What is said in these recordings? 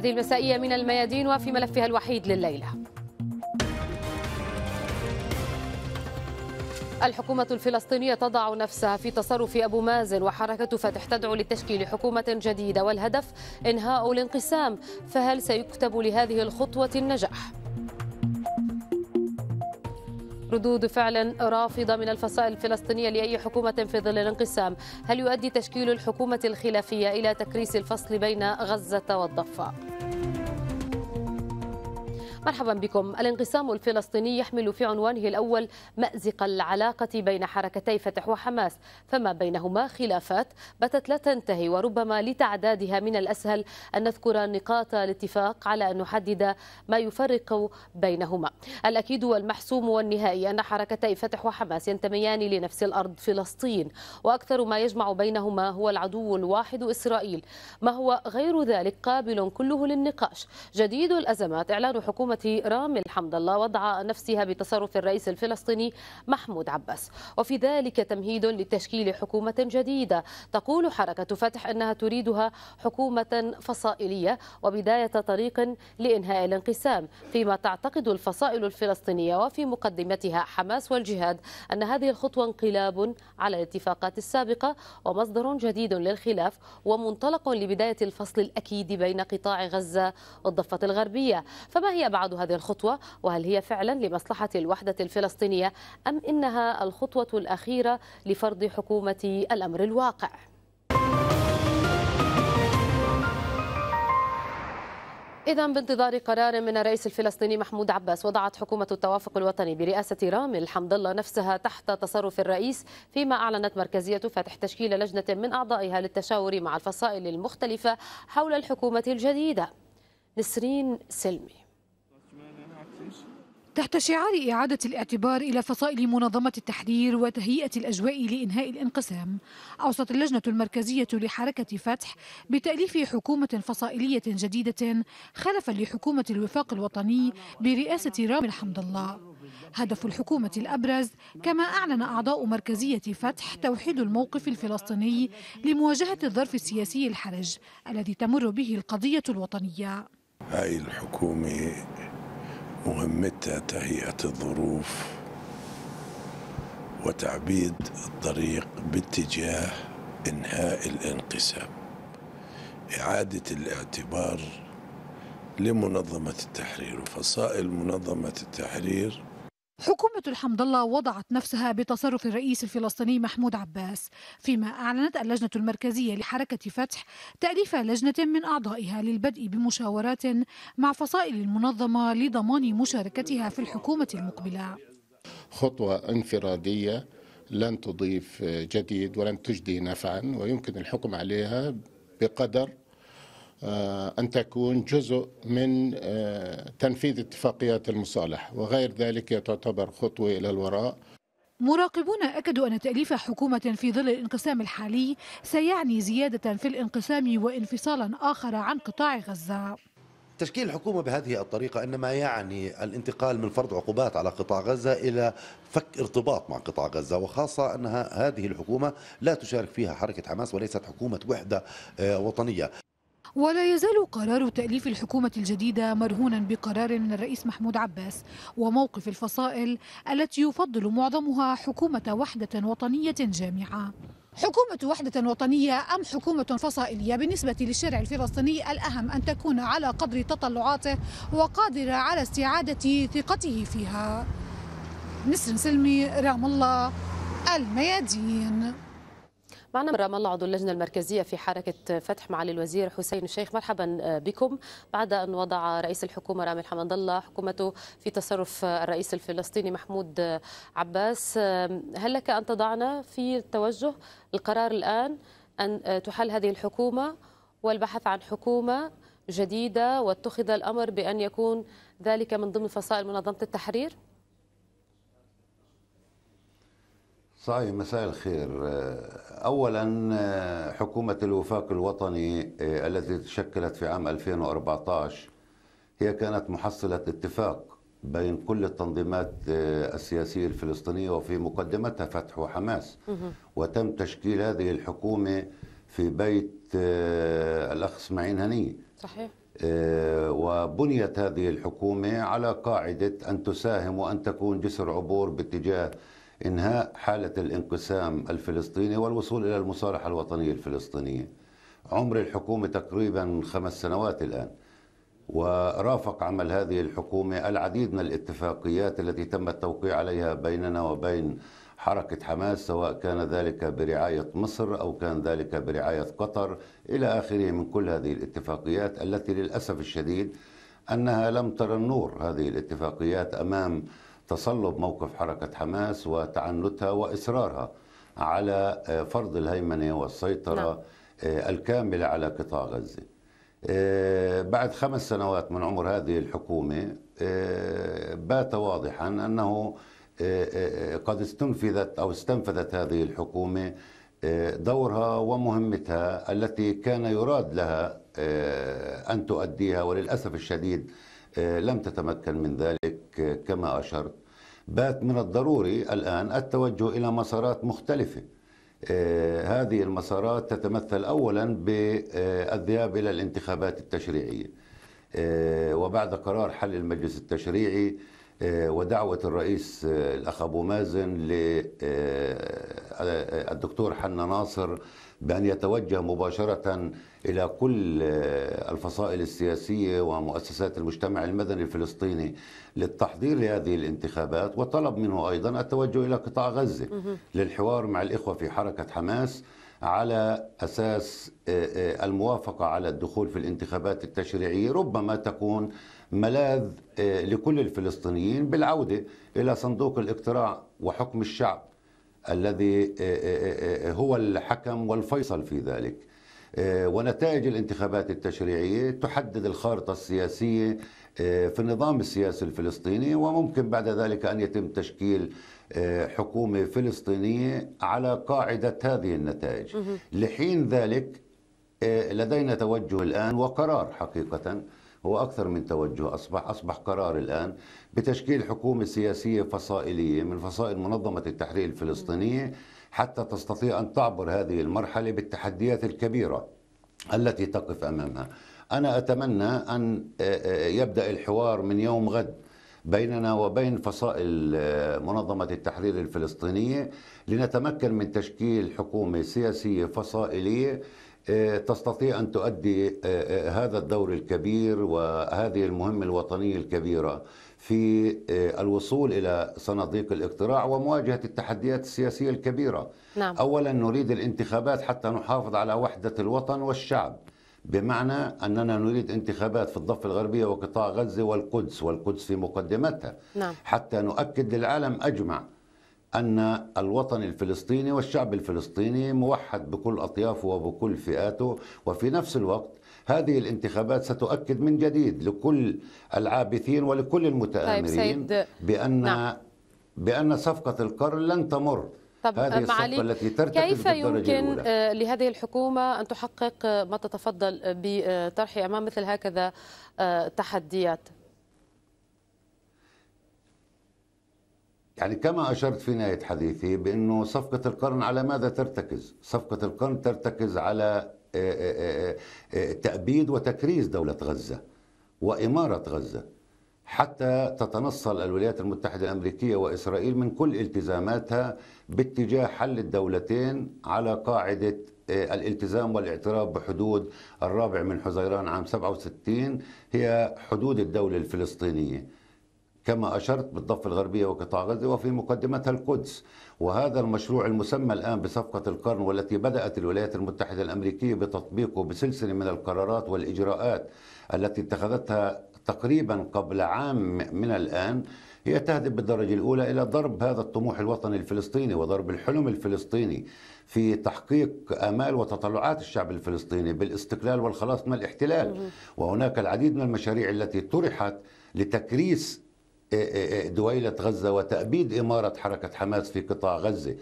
هذه المسائية من الميادين وفي ملفها الوحيد لليلة الحكومة الفلسطينية تضع نفسها في تصرف أبو مازن وحركة فتح تدعو لتشكيل حكومة جديدة والهدف إنهاء الانقسام فهل سيكتب لهذه الخطوة النجاح؟ ردود فعل رافضة من الفصائل الفلسطينية لأي حكومة في ظل الانقسام هل يؤدي تشكيل الحكومة الخلافية إلى تكريس الفصل بين غزة والضفة؟ مرحبا بكم الانقسام الفلسطيني يحمل في عنوانه الأول مأزق العلاقة بين حركتي فتح وحماس فما بينهما خلافات باتت لا تنتهي وربما لتعدادها من الأسهل أن نذكر نقاط الاتفاق على أن نحدد ما يفرق بينهما الأكيد والمحسوم والنهائي أن حركتي فتح وحماس ينتميان لنفس الأرض فلسطين وأكثر ما يجمع بينهما هو العدو الواحد إسرائيل ما هو غير ذلك قابل كله للنقاش جديد الأزمات إعلان حكومة حكومة رام الحمد الله وضع نفسها بتصرف الرئيس الفلسطيني محمود عباس وفي ذلك تمهيد لتشكيل حكومة جديدة تقول حركة فتح أنها تريدها حكومة فصائلية وبداية طريق لإنهاء الانقسام فيما تعتقد الفصائل الفلسطينية وفي مقدمتها حماس والجهاد أن هذه الخطوة انقلاب على الاتفاقات السابقة ومصدر جديد للخلاف ومنطلق لبداية الفصل الأكيد بين قطاع غزة والضفة الغربية فما هي بعد بعد هذه الخطوة وهل هي فعلا لمصلحة الوحدة الفلسطينية أم إنها الخطوة الأخيرة لفرض حكومة الأمر الواقع؟ إذا بانتظار قرار من الرئيس الفلسطيني محمود عباس وضعت حكومة التوافق الوطني برئاسة رامي الحمد الله نفسها تحت تصرف الرئيس فيما أعلنت مركزية فتح تشكيل لجنة من أعضائها للتشاور مع الفصائل المختلفة حول الحكومة الجديدة نسرين سلمي تحت شعار إعادة الاعتبار إلى فصائل منظمة التحرير وتهيئة الأجواء لإنهاء الانقسام أوصت اللجنة المركزية لحركة فتح بتأليف حكومة فصائلية جديدة خلفا لحكومة الوفاق الوطني برئاسة رامي حمد الله هدف الحكومة الأبرز كما أعلن أعضاء مركزية فتح توحيد الموقف الفلسطيني لمواجهة الظرف السياسي الحرج الذي تمر به القضية الوطنية هاي الحكومة مهمتها تهيئة الظروف وتعبيد الطريق باتجاه إنهاء الانقسام إعادة الاعتبار لمنظمة التحرير وفصائل منظمة التحرير حكومة الحمد الله وضعت نفسها بتصرف الرئيس الفلسطيني محمود عباس فيما أعلنت اللجنة المركزية لحركة فتح تأليف لجنة من أعضائها للبدء بمشاورات مع فصائل المنظمة لضمان مشاركتها في الحكومة المقبلة خطوة انفرادية لن تضيف جديد ولن تجدي نفعا ويمكن الحكم عليها بقدر آه، أن تكون جزء من آه، تنفيذ اتفاقيات المصالح وغير ذلك تعتبر خطوة إلى الوراء مراقبون أكدوا أن تأليف حكومة في ظل الانقسام الحالي سيعني زيادة في الانقسام وانفصالا آخر عن قطاع غزة تشكيل الحكومة بهذه الطريقة إنما يعني الانتقال من فرض عقوبات على قطاع غزة إلى فك ارتباط مع قطاع غزة وخاصة أنها هذه الحكومة لا تشارك فيها حركة حماس وليست حكومة وحدة آه، وطنية ولا يزال قرار تأليف الحكومة الجديدة مرهونا بقرار من الرئيس محمود عباس وموقف الفصائل التي يفضل معظمها حكومة وحدة وطنية جامعة حكومة وحدة وطنية أم حكومة فصائلية بالنسبة للشارع الفلسطيني الأهم أن تكون على قدر تطلعاته وقادرة على استعادة ثقته فيها نسر سلمي رام الله الميادين معنا من رام الله عضو اللجنة المركزية في حركة فتح معالي الوزير حسين الشيخ مرحبا آه، بكم بعد أن وضع رئيس الحكومة رامي حمد الله حكومته في تصرف الرئيس الفلسطيني محمود آه، عباس آه، هل لك أن تضعنا في التوجه القرار الآن أن تحل هذه الحكومة والبحث عن حكومة جديدة واتخذ الأمر بأن يكون ذلك من ضمن فصائل منظمة التحرير؟ صحيح مساء الخير آه، أولا آه، حكومة الوفاق الوطني آه، التي تشكلت في عام 2014 هي كانت محصلة اتفاق بين كل التنظيمات السياسية الفلسطينية وفي مقدمتها فتح وحماس وتم تشكيل هذه الحكومة في بيت الأخ اسماعيل هني صحيح وبنيت هذه الحكومة على قاعدة أن تساهم وأن تكون جسر عبور باتجاه إنهاء حالة الانقسام الفلسطيني والوصول إلى المصالحة الوطنية الفلسطينية عمر الحكومة تقريبا خمس سنوات الآن ورافق عمل هذه الحكومة العديد من الاتفاقيات التي تم التوقيع عليها بيننا وبين حركة حماس سواء كان ذلك برعاية مصر أو كان ذلك برعاية قطر إلى آخره من كل هذه الاتفاقيات التي للأسف الشديد أنها لم ترى النور هذه الاتفاقيات أمام تصلب موقف حركة حماس وتعنتها وإصرارها على آه، فرض الهيمنة والسيطرة نعم. آه، الكاملة على قطاع غزة آه، بعد خمس سنوات من عمر هذه الحكومة بات واضحا أنه قد استنفذت أو استنفذت هذه الحكومة دورها ومهمتها التي كان يراد لها أن تؤديها وللأسف الشديد لم تتمكن من ذلك كما أشرت بات من الضروري الآن التوجه إلى مسارات مختلفة آه، هذه المسارات تتمثل أولا بالذهاب إلى الانتخابات التشريعية آه، وبعد قرار حل المجلس التشريعي آه، ودعوة الرئيس الأخ أبو مازن للدكتور حنا ناصر بأن يتوجه مباشرة إلى كل آه، الفصائل السياسية ومؤسسات المجتمع المدني الفلسطيني للتحضير لهذه الانتخابات وطلب منه أيضا التوجه إلى قطاع غزة للحوار مع الإخوة في حركة حماس على أساس آه، آه، الموافقة على الدخول في الانتخابات التشريعية ربما تكون ملاذ لكل الفلسطينيين بالعودة إلى صندوق الاقتراع وحكم الشعب الذي آه، آه، آه، هو الحكم والفيصل في ذلك ونتائج الانتخابات التشريعية تحدد الخارطة السياسية في النظام السياسي الفلسطيني وممكن بعد ذلك أن يتم تشكيل حكومة فلسطينية على قاعدة هذه النتائج لحين ذلك لدينا توجه الآن وقرار حقيقة هو أكثر من توجه أصبح أصبح قرار الآن بتشكيل حكومة سياسية فصائلية من فصائل منظمة التحرير الفلسطينية حتى تستطيع أن تعبر هذه المرحلة بالتحديات الكبيرة التي تقف أمامها أنا أتمنى أن آه، آه، يبدأ الحوار من يوم غد بيننا وبين فصائل آه، منظمة التحرير الفلسطينية لنتمكن من تشكيل حكومة سياسية فصائلية آه، تستطيع أن تؤدي آه، آه، هذا الدور الكبير وهذه المهمة الوطنية الكبيرة في الوصول إلى صناديق الاقتراع ومواجهة التحديات السياسية الكبيرة نعم. أولا نريد الانتخابات حتى نحافظ على وحدة الوطن والشعب بمعنى أننا نريد انتخابات في الضفة الغربية وقطاع غزة والقدس والقدس في مقدمتها نعم. حتى نؤكد للعالم أجمع أن الوطن الفلسطيني والشعب الفلسطيني موحد بكل أطيافه وبكل فئاته وفي نفس الوقت هذه الانتخابات ستؤكد من جديد لكل العابثين ولكل طيب، المتآمرين طيب بأن نعم. بأن صفقة القرن لن تمر طب هذه الصفقة التي ترتكب كيف يمكن آه، لهذه الحكومة أن تحقق ما تتفضل بطرحه أمام مثل هكذا آه، تحديات؟ يعني كما أشرت في نهاية حديثي بأنه صفقة القرن على ماذا ترتكز؟ صفقة القرن ترتكز على آه، آه، آه، تأبيد وتكريس دولة غزة وإمارة غزة حتى تتنصل الولايات المتحدة الأمريكية وإسرائيل من كل التزاماتها باتجاه حل الدولتين على قاعدة الالتزام والاعتراف بحدود الرابع من حزيران عام 67 هي حدود الدولة الفلسطينية كما أشرت بالضفة الغربية وقطاع غزة وفي مقدمتها القدس وهذا المشروع المسمى الآن بصفقة القرن والتي بدأت الولايات المتحدة الأمريكية بتطبيقه بسلسلة من القرارات والإجراءات التي اتخذتها تقريبا قبل عام من الآن هي تهدف بالدرجة الأولى إلى ضرب هذا الطموح الوطني الفلسطيني وضرب الحلم الفلسطيني في تحقيق آمال وتطلعات الشعب الفلسطيني بالاستقلال والخلاص من الاحتلال وهناك العديد من المشاريع التي طرحت لتكريس إيه، إيه، إيه، دويلة غزة وتأبيد إمارة حركة حماس في قطاع غزة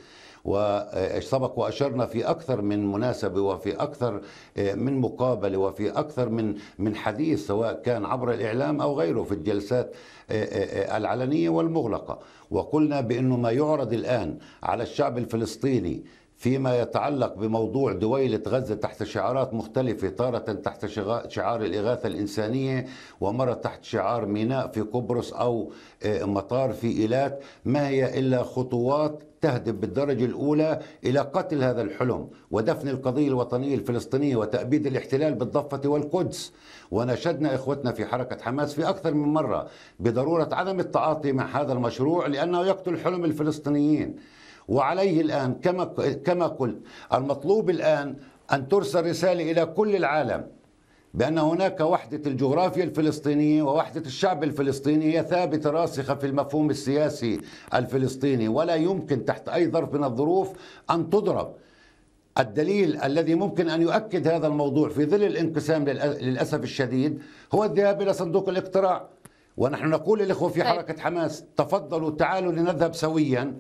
وسبق واشرنا في اكثر من مناسبه وفي اكثر من مقابله وفي اكثر من من حديث سواء كان عبر الاعلام او غيره في الجلسات العلنيه والمغلقه وقلنا بانه ما يعرض الان على الشعب الفلسطيني فيما يتعلق بموضوع دويلة غزة تحت شعارات مختلفة تارة تحت شعار الإغاثة الإنسانية ومرة تحت شعار ميناء في قبرص أو آه، مطار في إيلات ما هي إلا خطوات تهدف بالدرجة الأولى إلى قتل هذا الحلم ودفن القضية الوطنية الفلسطينية وتأبيد الاحتلال بالضفة والقدس ونشدنا إخوتنا في حركة حماس في أكثر من مرة بضرورة عدم التعاطي مع هذا المشروع لأنه يقتل حلم الفلسطينيين وعليه الآن كما كما قلت المطلوب الآن أن ترسل رسالة إلى كل العالم بأن هناك وحدة الجغرافيا الفلسطينية ووحدة الشعب الفلسطيني هي ثابتة راسخة في المفهوم السياسي الفلسطيني ولا يمكن تحت أي ظرف من الظروف أن تضرب الدليل الذي ممكن أن يؤكد هذا الموضوع في ظل الانقسام للأسف الشديد هو الذهاب إلى صندوق الاقتراع ونحن نقول للإخوة في طيب. حركة حماس تفضلوا تعالوا لنذهب سويا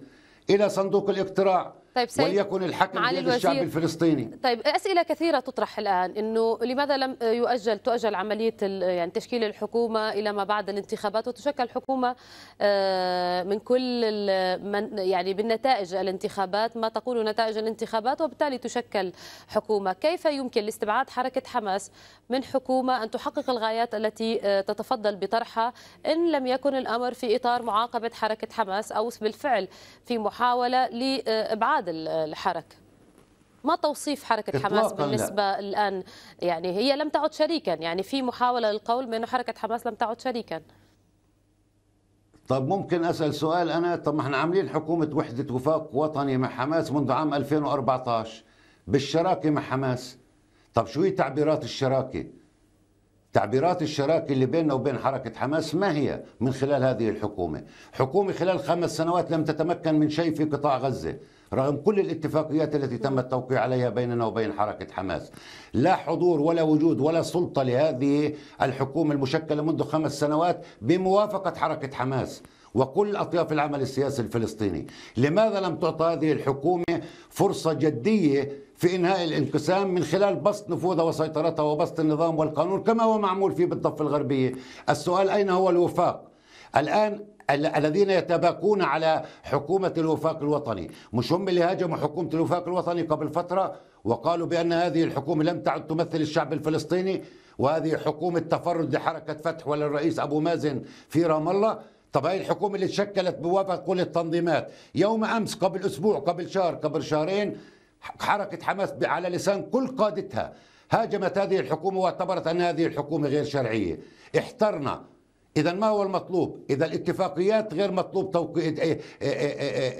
الى صندوق الاقتراع طيب سيد وليكن الحكم بيد الشعب الفلسطيني طيب اسئله كثيره تطرح الان انه لماذا لم يؤجل تؤجل عمليه يعني تشكيل الحكومه الى ما بعد الانتخابات وتشكل حكومه آه، من كل من يعني بالنتائج الانتخابات ما تقول نتائج الانتخابات وبالتالي تشكل حكومه كيف يمكن لاستبعاد حركه حماس من حكومه ان تحقق الغايات التي آه، تتفضل بطرحها ان لم يكن الامر في اطار معاقبه حركه حماس او بالفعل في محاوله لابعاد الحركه ما توصيف حركة حماس بالنسبة لا. الآن يعني هي لم تعد شريكا يعني في محاولة للقول بأنه حركة حماس لم تعد شريكا طب ممكن أسأل سؤال أنا طب ما احنا عاملين حكومة وحدة وفاق وطني مع حماس منذ عام 2014 بالشراكة مع حماس طب شو هي تعبيرات الشراكة تعبيرات الشراكة اللي بيننا وبين حركة حماس ما هي من خلال هذه الحكومة حكومة خلال خمس سنوات لم تتمكن من شيء في قطاع غزة رغم كل الاتفاقيات التي تم التوقيع عليها بيننا وبين حركة حماس لا حضور ولا وجود ولا سلطة لهذه الحكومة المشكلة منذ خمس سنوات بموافقة حركة حماس وكل أطياف العمل السياسي الفلسطيني لماذا لم تعطى هذه الحكومة فرصة جدية في إنهاء الانقسام من خلال بسط نفوذها وسيطرتها وبسط النظام والقانون كما هو معمول في بالضفة الغربية السؤال أين هو الوفاق الآن الذين يتباكون على حكومة الوفاق الوطني مش هم اللي هاجموا حكومة الوفاق الوطني قبل فترة وقالوا بأن هذه الحكومة لم تعد تمثل الشعب الفلسطيني وهذه حكومة تفرد لحركة فتح وللرئيس أبو مازن في رام الله طب هاي الحكومة اللي تشكلت بوفق كل التنظيمات يوم أمس قبل أسبوع قبل شهر قبل شهرين حركة حماس على لسان كل قادتها هاجمت هذه الحكومة واعتبرت أن هذه الحكومة غير شرعية احترنا إذا ما هو المطلوب؟ إذا الاتفاقيات غير مطلوب توقيع إيه، إيه،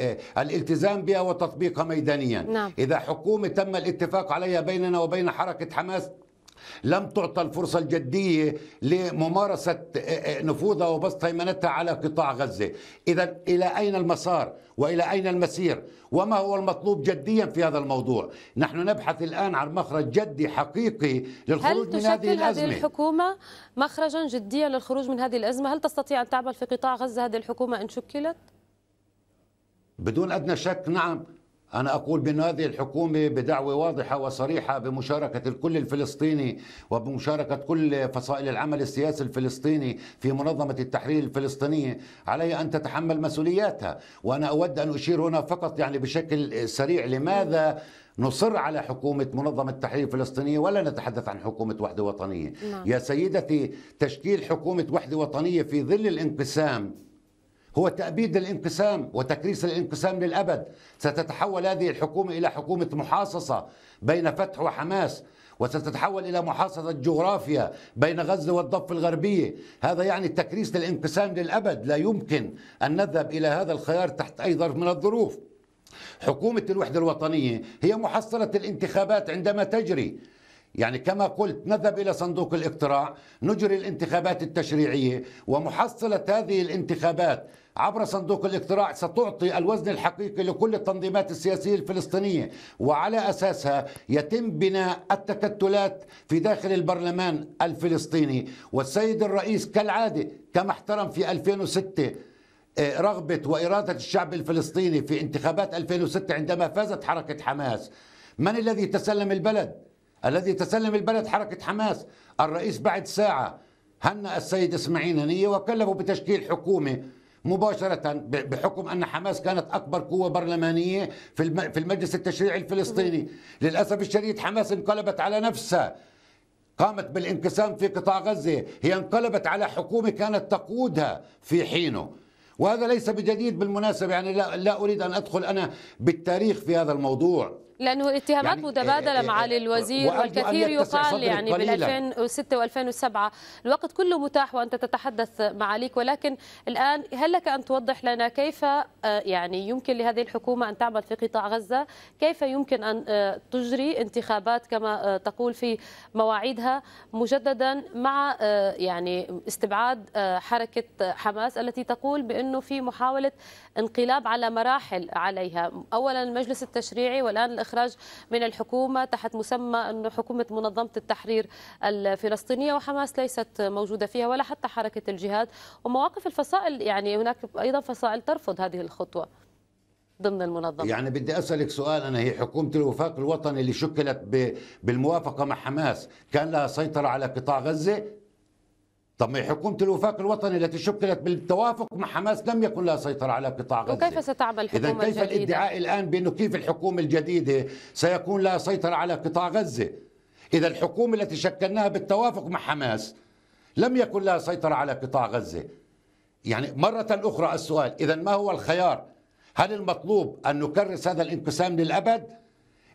إيه، الالتزام بها وتطبيقها ميدانيا نعم. إذا حكومة تم الاتفاق عليها بيننا وبين حركة حماس لم تعطى الفرصة الجدية لممارسة آه، آه، نفوذها وبسط هيمنتها على قطاع غزة إذا إلى أين المسار وإلى أين المسير وما هو المطلوب جديا في هذا الموضوع نحن نبحث الآن عن مخرج جدي حقيقي للخروج من هذه الأزمة هل تشكل هذه الحكومة مخرجا جديا للخروج من هذه الأزمة هل تستطيع أن تعمل في قطاع غزة هذه الحكومة إن شكلت؟ بدون ادنى شك نعم أنا أقول بأن هذه الحكومة بدعوة واضحة وصريحة بمشاركة الكل الفلسطيني وبمشاركة كل فصائل العمل السياسي الفلسطيني في منظمة التحرير الفلسطينية علي أن تتحمل مسؤولياتها وأنا أود أن أشير هنا فقط يعني بشكل سريع لماذا نصر على حكومة منظمة التحرير الفلسطينية ولا نتحدث عن حكومة وحدة وطنية نعم. يا سيدتي تشكيل حكومة وحدة وطنية في ظل الانقسام هو تأبيد الانقسام وتكريس الانقسام للأبد ستتحول هذه الحكومة إلى حكومة محاصصة بين فتح وحماس وستتحول إلى محاصصة جغرافيا بين غزة والضفة الغربية هذا يعني تكريس الانقسام للأبد لا يمكن أن نذهب إلى هذا الخيار تحت أي ظرف من الظروف حكومة الوحدة الوطنية هي محصلة الانتخابات عندما تجري يعني كما قلت نذهب إلى صندوق الاقتراع نجري الانتخابات التشريعية ومحصلة هذه الانتخابات عبر صندوق الاقتراع ستعطي الوزن الحقيقي لكل التنظيمات السياسية الفلسطينية وعلى أساسها يتم بناء التكتلات في داخل البرلمان الفلسطيني والسيد الرئيس كالعادة كما احترم في 2006 آه، رغبة وإرادة الشعب الفلسطيني في انتخابات 2006 عندما فازت حركة حماس من الذي تسلم البلد؟ الذي تسلم البلد حركة حماس الرئيس بعد ساعة هنأ السيد إسماعيل هنية وكلفه بتشكيل حكومة مباشرة بحكم أن حماس كانت أكبر قوة برلمانية في المجلس التشريعي الفلسطيني للأسف الشديد حماس انقلبت على نفسها قامت بالانقسام في قطاع غزة هي انقلبت على حكومة كانت تقودها في حينه وهذا ليس بجديد بالمناسبة يعني لا, لا أريد أن أدخل أنا بالتاريخ في هذا الموضوع لانه اتهامات يعني متبادله آه، آه، معالي الوزير آه، والكثير يقال يعني بال 2006 و2007 الوقت كله متاح وانت تتحدث معاليك ولكن الان هل لك ان توضح لنا كيف يعني يمكن لهذه الحكومه ان تعمل في قطاع غزه كيف يمكن ان تجري انتخابات كما تقول في مواعيدها مجددا مع يعني استبعاد حركه حماس التي تقول بانه في محاوله انقلاب على مراحل عليها اولا المجلس التشريعي والان الاستخراج من الحكومة تحت مسمى أن حكومة منظمة التحرير الفلسطينية وحماس ليست موجودة فيها ولا حتى حركة الجهاد ومواقف الفصائل يعني هناك أيضا فصائل ترفض هذه الخطوة ضمن المنظمة يعني بدي أسألك سؤال أنا هي حكومة الوفاق الوطني اللي شكلت بالموافقة مع حماس كان لها سيطرة على قطاع غزة طب ما حكومة الوفاق الوطني التي شكلت بالتوافق مع حماس لم يكن لها سيطرة على قطاع غزة وكيف ستعمل الحكومة إذا كيف الجديدة؟ الادعاء الآن بأنه كيف الحكومة الجديدة سيكون لها سيطرة على قطاع غزة إذا الحكومة التي شكلناها بالتوافق مع حماس لم يكن لها سيطرة على قطاع غزة يعني مرة أخرى السؤال إذا ما هو الخيار هل المطلوب أن نكرس هذا الانقسام للأبد؟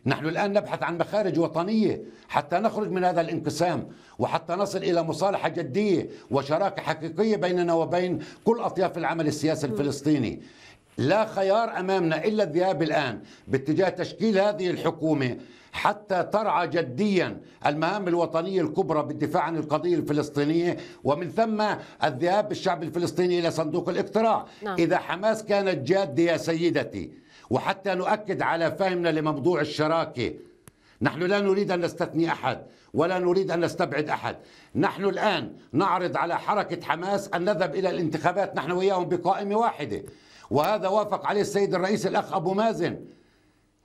نحن الآن نبحث عن مخارج وطنية حتى نخرج من هذا الانقسام وحتى نصل إلى مصالحة جدية وشراكة حقيقية بيننا وبين كل أطياف العمل السياسي الفلسطيني لا خيار أمامنا إلا الذهاب الآن باتجاه تشكيل هذه الحكومة حتى ترعى جديا المهام الوطنية الكبرى بالدفاع عن القضية الفلسطينية ومن ثم الذهاب بالشعب الفلسطيني إلى صندوق الاقتراع نعم. إذا حماس كانت جادة يا سيدتي وحتى نؤكد على فهمنا لموضوع الشراكه نحن لا نريد ان نستثني احد ولا نريد ان نستبعد احد، نحن الان نعرض على حركه حماس ان نذهب الى الانتخابات نحن وياهم بقائمه واحده، وهذا وافق عليه السيد الرئيس الاخ ابو مازن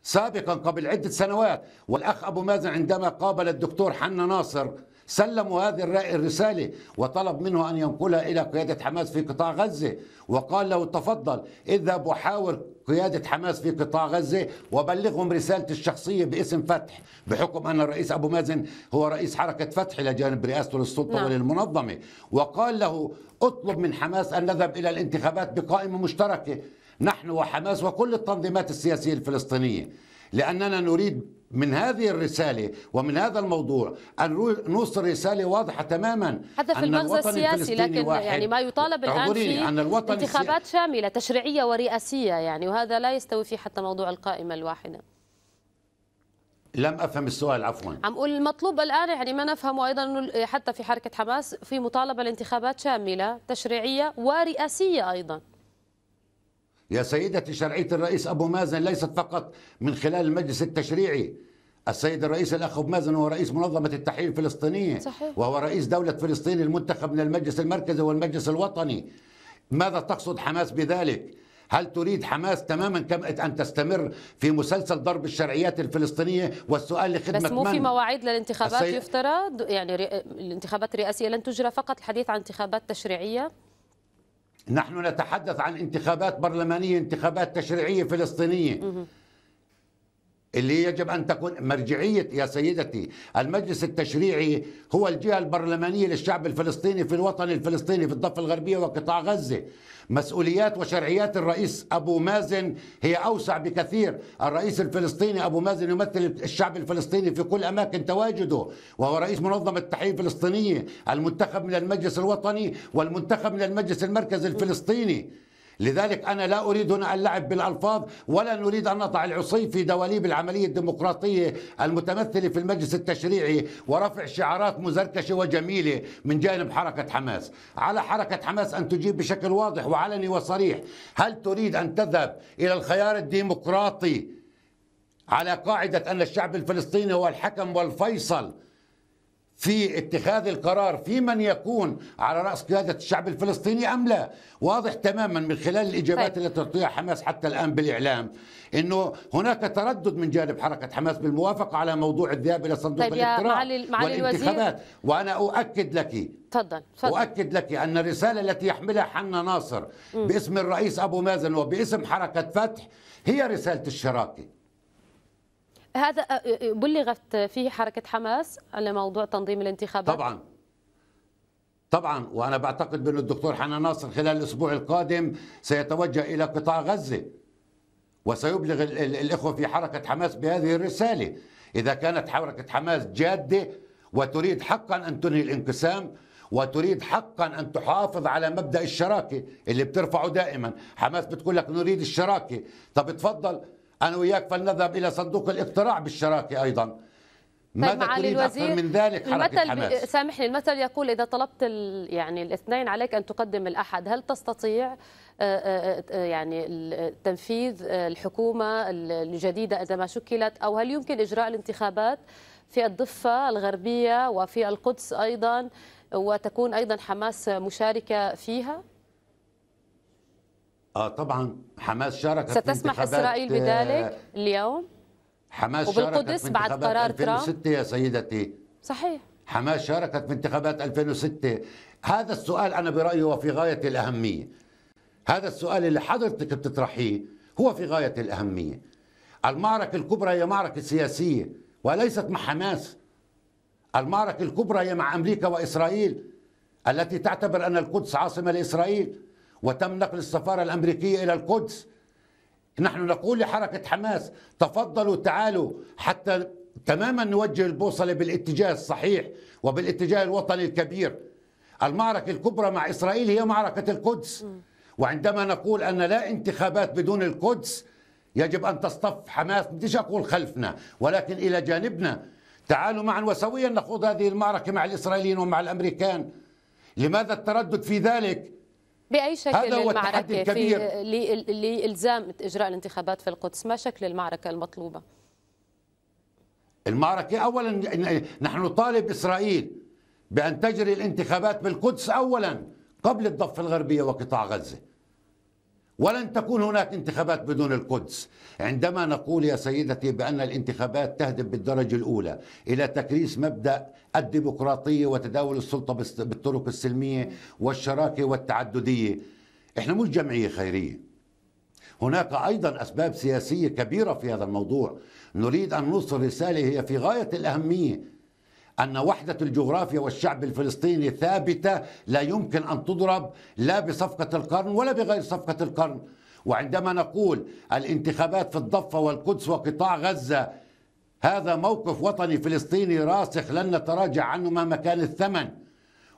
سابقا قبل عده سنوات، والاخ ابو مازن عندما قابل الدكتور حنا ناصر سلموا هذه الرسالة وطلب منه أن ينقلها إلى قيادة حماس في قطاع غزة وقال له تفضل اذهب وحاول قيادة حماس في قطاع غزة وبلغهم رسالتي الشخصية باسم فتح بحكم أن الرئيس أبو مازن هو رئيس حركة فتح إلى جانب رئاسته للسلطة نعم. وللمنظمة وقال له اطلب من حماس أن نذهب إلى الانتخابات بقائمة مشتركة نحن وحماس وكل التنظيمات السياسية الفلسطينية لأننا نريد من هذه الرسالة ومن هذا الموضوع أن نوصل رسالة واضحة تماما هذا في المغزى السياسي لكن يعني ما يطالب الآن في أن الوطن انتخابات شاملة تشريعية ورئاسية يعني وهذا لا يستوي في حتى موضوع القائمة الواحدة لم افهم السؤال عفوا عم اقول المطلوب الان يعني ما نفهمه ايضا انه حتى في حركه حماس في مطالبه لانتخابات شامله تشريعيه ورئاسيه ايضا يا سيدتي شرعية الرئيس أبو مازن ليست فقط من خلال المجلس التشريعي السيد الرئيس الأخ أبو مازن هو رئيس منظمة التحرير الفلسطينية صحيح. وهو رئيس دولة فلسطين المنتخب من المجلس المركزي والمجلس الوطني ماذا تقصد حماس بذلك؟ هل تريد حماس تماما كم أن تستمر في مسلسل ضرب الشرعيات الفلسطينية والسؤال لخدمة بس مو من؟ في مواعيد للانتخابات السي... يفترض يعني الانتخابات الرئاسية لن تجرى فقط الحديث عن انتخابات تشريعية نحن نتحدث عن انتخابات برلمانية انتخابات تشريعية فلسطينية اللي يجب أن تكون مرجعية يا سيدتي المجلس التشريعي هو الجهة البرلمانية للشعب الفلسطيني في الوطن الفلسطيني في الضفة الغربية وقطاع غزة مسؤوليات وشرعيات الرئيس أبو مازن هي أوسع بكثير الرئيس الفلسطيني أبو مازن يمثل الشعب الفلسطيني في كل أماكن تواجده وهو رئيس منظمة التحرير الفلسطينية المنتخب من المجلس الوطني والمنتخب من المجلس المركزي الفلسطيني لذلك أنا لا أريد هنا اللعب بالألفاظ ولا نريد أن نضع العصي في دواليب العملية الديمقراطية المتمثلة في المجلس التشريعي ورفع شعارات مزركشة وجميلة من جانب حركة حماس على حركة حماس أن تجيب بشكل واضح وعلني وصريح هل تريد أن تذهب إلى الخيار الديمقراطي على قاعدة أن الشعب الفلسطيني هو الحكم والفيصل في اتخاذ القرار في من يكون على راس قياده الشعب الفلسطيني ام لا؟ واضح تماما من خلال الاجابات طيب. التي تعطيها حماس حتى الان بالاعلام انه هناك تردد من جانب حركه حماس بالموافقه على موضوع الذهاب الى صندوق طيب الاقتراع معالي والانتخابات الوزير. وانا اؤكد لك تفضل اؤكد لك ان الرساله التي يحملها حنا ناصر باسم الرئيس ابو مازن وباسم حركه فتح هي رساله الشراكه هذا بلغت فيه حركة حماس على موضوع تنظيم الانتخابات طبعا طبعا وأنا بعتقد بأن الدكتور حنا ناصر خلال الأسبوع القادم سيتوجه إلى قطاع غزة وسيبلغ الإخوة في حركة حماس بهذه الرسالة إذا كانت حركة حماس جادة وتريد حقا أن تنهي الانقسام وتريد حقا ان تحافظ على مبدا الشراكه اللي بترفعه دائما حماس بتقول لك نريد الشراكه طب اتفضل أنا وياك فلنذهب إلى صندوق الاقتراع بالشراكة أيضا طيب ماذا طيب تريد الوزير من ذلك حركة المثل حماس؟ سامحني المثل يقول إذا طلبت يعني الاثنين عليك أن تقدم الأحد هل تستطيع آه، آه، آه، يعني تنفيذ الحكومة الجديدة إذا ما شكلت أو هل يمكن إجراء الانتخابات في الضفة الغربية وفي القدس أيضا وتكون أيضا حماس مشاركة فيها؟ اه طبعا حماس شاركت ستسمح اسرائيل بذلك آه، اليوم حماس وبالقدس شاركت بعد قرار 2006 ترامب يا سيدتي صحيح حماس شاركت في انتخابات 2006 هذا السؤال انا برايي هو في غايه الاهميه هذا السؤال اللي حضرتك بتطرحيه هو في غايه الاهميه المعركه الكبرى هي معركه سياسيه وليست مع حماس المعركه الكبرى هي مع امريكا واسرائيل التي تعتبر ان القدس عاصمه لاسرائيل وتم نقل السفارة الأمريكية إلى القدس نحن نقول لحركة حماس تفضلوا تعالوا حتى تماما نوجه البوصلة بالاتجاه الصحيح وبالاتجاه الوطني الكبير المعركة الكبرى مع إسرائيل هي معركة القدس وعندما نقول أن لا انتخابات بدون القدس يجب أن تصطف حماس مش أقول خلفنا ولكن إلى جانبنا تعالوا معا وسويا نخوض هذه المعركة مع الإسرائيليين ومع الأمريكان لماذا التردد في ذلك؟ باي شكل هذا هو المعركه الكبير. في لالزام اجراء الانتخابات في القدس ما شكل المعركه المطلوبه المعركه اولا نحن نطالب اسرائيل بان تجري الانتخابات بالقدس اولا قبل الضفه الغربيه وقطاع غزه ولن تكون هناك انتخابات بدون القدس عندما نقول يا سيدتي بأن الانتخابات تهدف بالدرجة الأولى إلى تكريس مبدأ الديمقراطية وتداول السلطة بالطرق السلمية والشراكة والتعددية إحنا مش جمعية خيرية هناك أيضا أسباب سياسية كبيرة في هذا الموضوع نريد أن نوصل رسالة هي في غاية الأهمية أن وحدة الجغرافيا والشعب الفلسطيني ثابتة لا يمكن أن تضرب لا بصفقة القرن ولا بغير صفقة القرن وعندما نقول الانتخابات في الضفة والقدس وقطاع غزة هذا موقف وطني فلسطيني راسخ لن نتراجع عنه مهما كان الثمن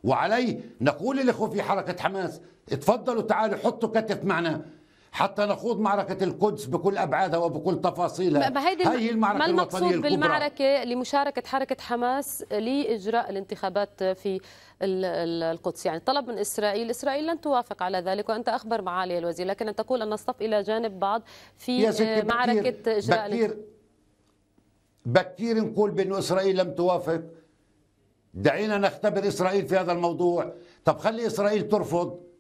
وعليه نقول الاخوه في حركة حماس اتفضلوا تعالوا حطوا كتف معنا حتى نخوض معركة القدس بكل أبعادها وبكل تفاصيلها ما هذه هي المعركة ما المقصود الوطنية الكبرى بالمعركة لمشاركة حركة حماس لإجراء الانتخابات في القدس يعني طلب من إسرائيل إسرائيل لن توافق على ذلك وأنت أخبر معالي الوزير لكن أن تقول أن نصطف إلى جانب بعض في آه، معركة بكير إجراء بكير, بكير نقول بأن إسرائيل لم توافق دعينا نختبر إسرائيل في هذا الموضوع طب خلي إسرائيل ترفض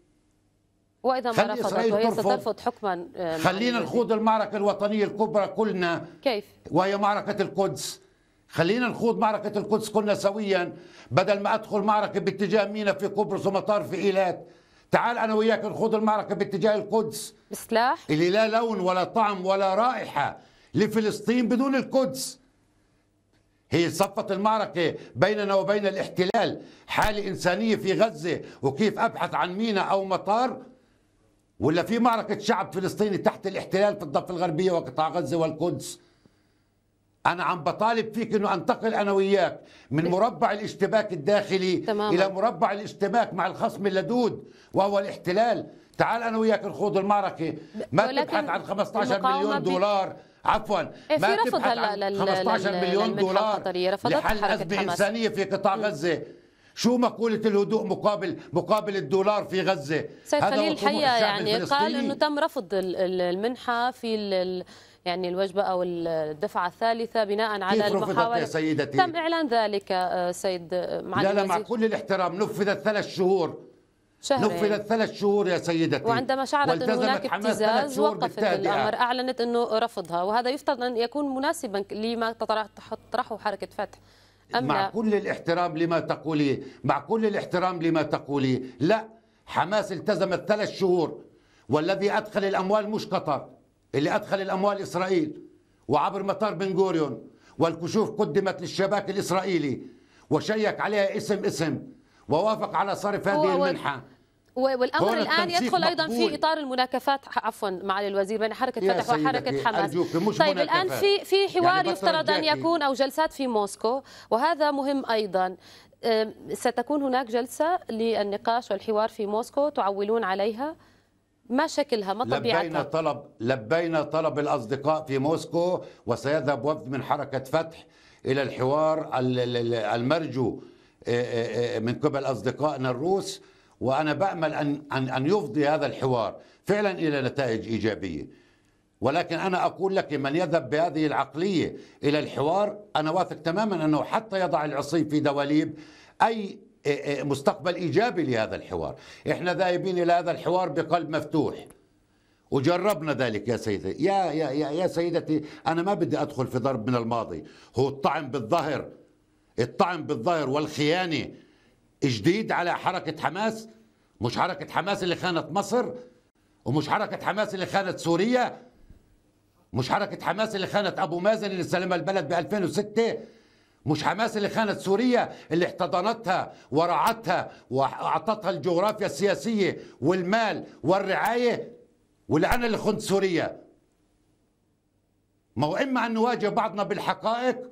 واذا ما رفضت وهي ترفض سترفض حكما آه، خلينا نخوض المعركه الوطنيه الكبرى كلنا كيف وهي معركه القدس خلينا نخوض معركة القدس كلنا سويا بدل ما أدخل معركة باتجاه مينا في قبرص ومطار في إيلات تعال أنا وياك نخوض المعركة باتجاه القدس بسلاح اللي لا لون ولا طعم ولا رائحة لفلسطين بدون القدس هي صفت المعركة بيننا وبين الاحتلال حالة إنسانية في غزة وكيف أبحث عن مينا أو مطار ولا في معركة شعب فلسطيني تحت الاحتلال في الضفة الغربية وقطاع غزة والقدس أنا عم بطالب فيك أنه أنتقل أنا وياك من مربع الاشتباك الداخلي تماما. إلى مربع الاشتباك مع الخصم اللدود وهو الاحتلال تعال أنا وياك نخوض المعركة ما تبحث عن 15 مليون دولار عفوا إيه، ما تبحث عن 15 مليون دولار لحل أزمة إنسانية في قطاع غزة شو مقولة الهدوء مقابل مقابل الدولار في غزة سيد خليل الحقيقة يعني قال أنه تم رفض المنحة في يعني الوجبة أو الدفعة الثالثة بناء على كيف المحاولة يا سيدتي؟ تم إعلان ذلك آه، سيد معالي لا لا مع كل الاحترام نفذت ثلاث شهور شهرين نفذت ثلاث شهور يا سيدتي وعندما شعرت أن هناك ابتزاز وقفت الأمر أعلنت أنه رفضها وهذا يفترض أن يكون مناسبا لما تطرحه حركة فتح مع لا؟ كل الاحترام لما تقوليه مع كل الاحترام لما تقوليه لا حماس التزمت ثلاث شهور والذي أدخل الأموال مش قطر اللي أدخل الأموال إسرائيل وعبر مطار بن غوريون والكشوف قدمت للشباك الإسرائيلي وشيك عليها اسم اسم ووافق على صرف هذه المنحة والامر الان يدخل ايضا مقبول. في اطار المناكفات عفوا معالي الوزير بين حركه فتح وحركه حماس طيب الان في في يعني حوار يعني يفترض ان يكون او جلسات في موسكو وهذا مهم ايضا ستكون هناك جلسه للنقاش والحوار في موسكو تعولون عليها ما شكلها ما طبيعتها لبينا طلب لبينا طلب الاصدقاء في موسكو وسيذهب وفد من حركه فتح الى الحوار المرجو من قبل اصدقائنا الروس وأنا بأمل أن, أن, أن يفضي هذا الحوار فعلا إلى نتائج إيجابية ولكن أنا أقول لك من يذهب بهذه العقلية إلى الحوار أنا واثق تماما أنه حتى يضع العصي في دواليب أي إيه، إيه، مستقبل إيجابي لهذا الحوار إحنا ذاهبين إلى هذا الحوار بقلب مفتوح وجربنا ذلك يا سيدتي يا, يا, يا, يا سيدتي أنا ما بدي أدخل في ضرب من الماضي هو الطعن بالظهر الطعن بالظهر والخيانة جديد على حركة حماس مش حركة حماس اللي خانت مصر ومش حركة حماس اللي خانت سوريا مش حركة حماس اللي خانت أبو مازن اللي سلمها البلد ب 2006 مش حماس اللي خانت سوريا اللي احتضنتها ورعتها وأعطتها الجغرافيا السياسية والمال والرعاية واللي أنا اللي خنت سوريا ما هو إما أن نواجه بعضنا بالحقائق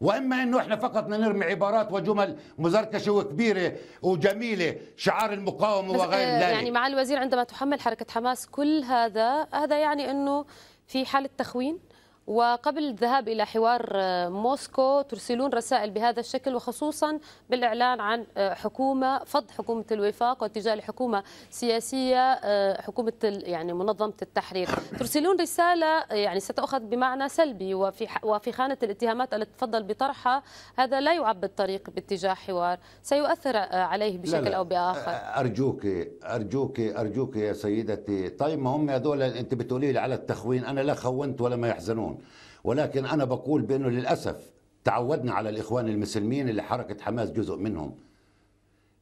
واما انه احنا فقط نرمي عبارات وجمل مزركشه وكبيره وجميله شعار المقاومه وغير آه، ذلك يعني مع الوزير عندما تحمل حركه حماس كل هذا هذا يعني انه في حاله تخوين وقبل الذهاب إلى حوار آه، موسكو ترسلون رسائل بهذا الشكل وخصوصا بالإعلان عن آه، حكومة فض حكومة الوفاق واتجاه لحكومة سياسية آه، حكومة يعني منظمة التحرير ترسلون رسالة يعني ستأخذ بمعنى سلبي وفي وفي خانة الاتهامات التي تفضل بطرحها هذا لا يعبر الطريق باتجاه حوار سيؤثر عليه بشكل لا لا. أو بآخر أرجوك أرجوك أرجوك يا سيدتي طيب ما هم هذول أنت بتقولي لي على التخوين أنا لا خونت ولا ما يحزنون ولكن أنا بقول بأنه للأسف تعودنا على الإخوان المسلمين اللي حركة حماس جزء منهم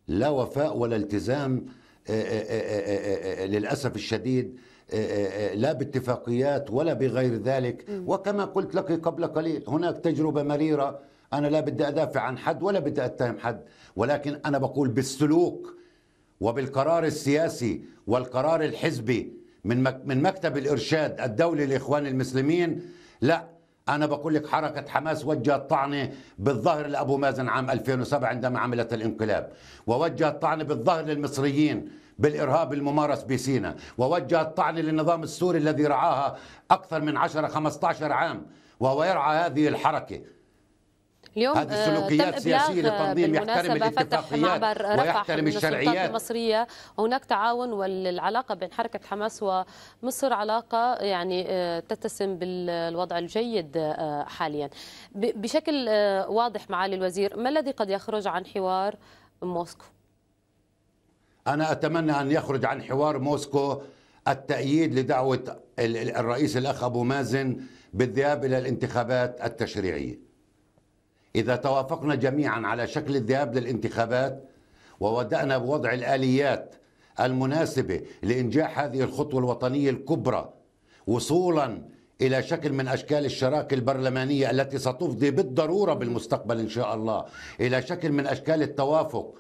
لا وفاء ولا التزام آه، آه، آه، للأسف الشديد لا باتفاقيات ولا بغير ذلك وكما قلت لك قبل قليل هناك تجربة مريرة أنا لا بدي أدافع عن حد ولا بدي أتهم حد ولكن أنا بقول بالسلوك وبالقرار السياسي والقرار الحزبي من من مكتب الإرشاد الدولي لإخوان المسلمين لا أنا بقول لك حركة حماس وجهت طعنة بالظهر لأبو مازن عام 2007 عندما عملت الانقلاب ووجهت طعنة بالظهر للمصريين بالإرهاب الممارس بسينا ووجهت طعنة للنظام السوري الذي رعاها أكثر من 10-15 عام وهو يرعى هذه الحركة اليوم هذه السلوكيات آه، سياسيه للتنظيم يحترم الاتفاقيات ويحترم الشرعيات المصريه هناك تعاون والعلاقه بين حركه حماس ومصر علاقه يعني آه، تتسم بالوضع الجيد آه، حاليا بشكل واضح معالي الوزير ما الذي قد يخرج عن حوار موسكو انا اتمنى ان يخرج عن حوار موسكو التأييد لدعوة الرئيس الأخ أبو مازن بالذهاب إلى الانتخابات التشريعية إذا توافقنا جميعا على شكل الذهاب للانتخابات وودأنا بوضع الآليات المناسبة لإنجاح هذه الخطوة الوطنية الكبرى وصولا إلى شكل من أشكال الشراكة البرلمانية التي ستفضي بالضرورة بالمستقبل إن شاء الله إلى شكل من أشكال التوافق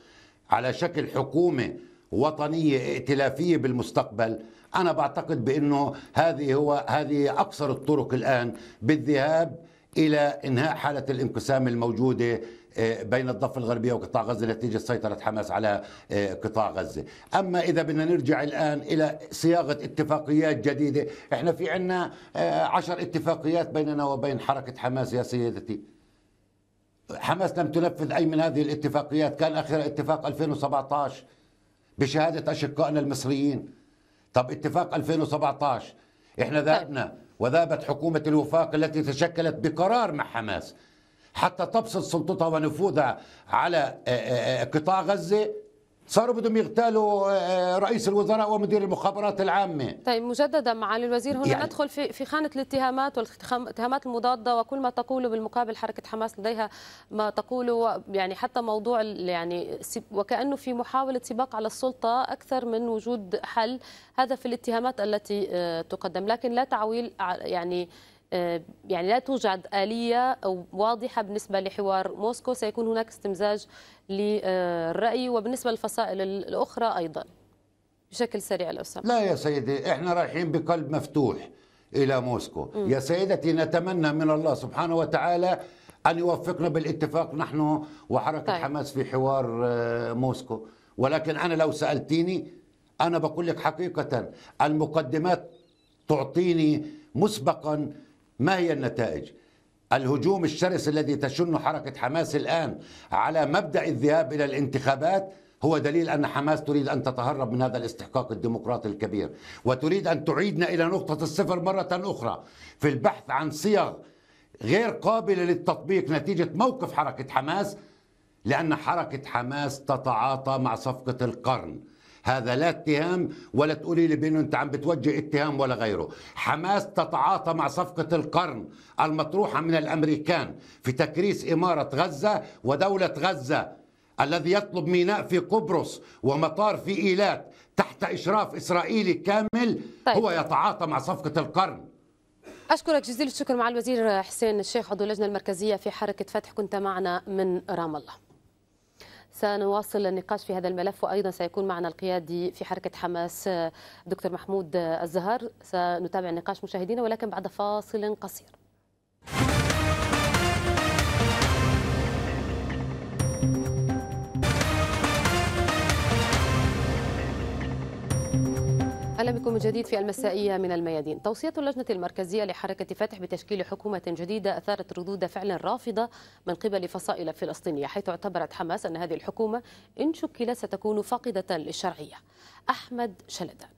على شكل حكومة وطنية ائتلافية بالمستقبل أنا بعتقد بأنه هذه هو هذه أقصر الطرق الآن بالذهاب الى انهاء حاله الانقسام الموجوده آه، بين الضفه الغربيه وقطاع غزه نتيجه سيطره حماس على آه، قطاع غزه، اما اذا بدنا نرجع الان الى صياغه اتفاقيات جديده، احنا في عندنا آه، عشر اتفاقيات بيننا وبين حركه حماس يا سيدتي. حماس لم تنفذ اي من هذه الاتفاقيات، كان اخر اتفاق 2017 بشهاده اشقائنا المصريين. طب اتفاق 2017 احنا طيب. ذهبنا وذابت حكومة الوفاق التي تشكلت بقرار مع حماس حتى تبسط سلطتها ونفوذها على آه، آه، آه، قطاع غزة صاروا بدهم يغتالوا آه، آه، رئيس الوزراء ومدير المخابرات العامه طيب مجددا معالي الوزير هنا يعني ندخل في في خانه الاتهامات والاتهامات المضاده وكل ما تقوله بالمقابل حركه حماس لديها ما تقوله يعني حتى موضوع يعني وكانه في محاوله سباق على السلطه اكثر من وجود حل هذا في الاتهامات التي آه، تقدم لكن لا تعويل يعني آه، يعني لا توجد آلية واضحة بالنسبة لحوار موسكو سيكون هناك استمزاج للرأي وبالنسبة للفصائل الأخرى أيضا بشكل سريع لو سمحت لا يا سيدي احنا رايحين بقلب مفتوح إلى موسكو م. يا سيدتي نتمنى من الله سبحانه وتعالى أن يوفقنا بالاتفاق نحن وحركة طيب. حماس في حوار آه، موسكو ولكن أنا لو سألتيني أنا بقول لك حقيقة المقدمات تعطيني مسبقا ما هي النتائج؟ الهجوم الشرس الذي تشن حركة حماس الآن على مبدأ الذهاب إلى الانتخابات هو دليل أن حماس تريد أن تتهرب من هذا الاستحقاق الديمقراطي الكبير وتريد أن تعيدنا إلى نقطة الصفر مرة أخرى في البحث عن صيغ غير قابلة للتطبيق نتيجة موقف حركة حماس لأن حركة حماس تتعاطى مع صفقة القرن هذا لا اتهام ولا تقولي لي بانه انت عم بتوجه اتهام ولا غيره حماس تتعاطى مع صفقة القرن المطروحة من الامريكان في تكريس امارة غزة ودولة غزة الذي يطلب ميناء في قبرص ومطار في ايلات تحت اشراف اسرائيلي كامل طيب. هو يتعاطى مع صفقة القرن أشكرك جزيل الشكر مع الوزير حسين الشيخ عضو اللجنة المركزية في حركة فتح كنت معنا من رام الله سنواصل النقاش في هذا الملف وايضا سيكون معنا القيادي في حركه حماس دكتور محمود الزهر سنتابع النقاش مشاهدينا ولكن بعد فاصل قصير. اهلا بكم من جديد في المسائيه من الميادين. توصيه اللجنه المركزيه لحركه فتح بتشكيل حكومه جديده اثارت ردود فعل رافضه من قبل فصائل فلسطينيه، حيث اعتبرت حماس ان هذه الحكومه ان شكلت ستكون فاقده للشرعيه. احمد شلدان.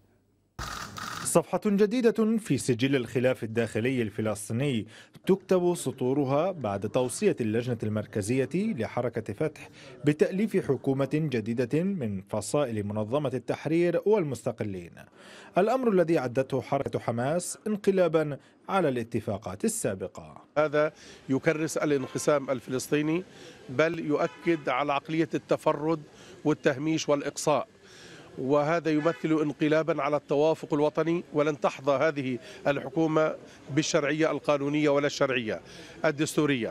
صفحة جديدة في سجل الخلاف الداخلي الفلسطيني تكتب سطورها بعد توصية اللجنة المركزية لحركة فتح بتأليف حكومة جديدة من فصائل منظمة التحرير والمستقلين الأمر الذي عدته حركة حماس انقلابا على الاتفاقات السابقة هذا يكرس الانقسام الفلسطيني بل يؤكد على عقلية التفرد والتهميش والإقصاء وهذا يمثل انقلابا على التوافق الوطني ولن تحظى هذه الحكومة بالشرعية القانونية ولا الشرعية الدستورية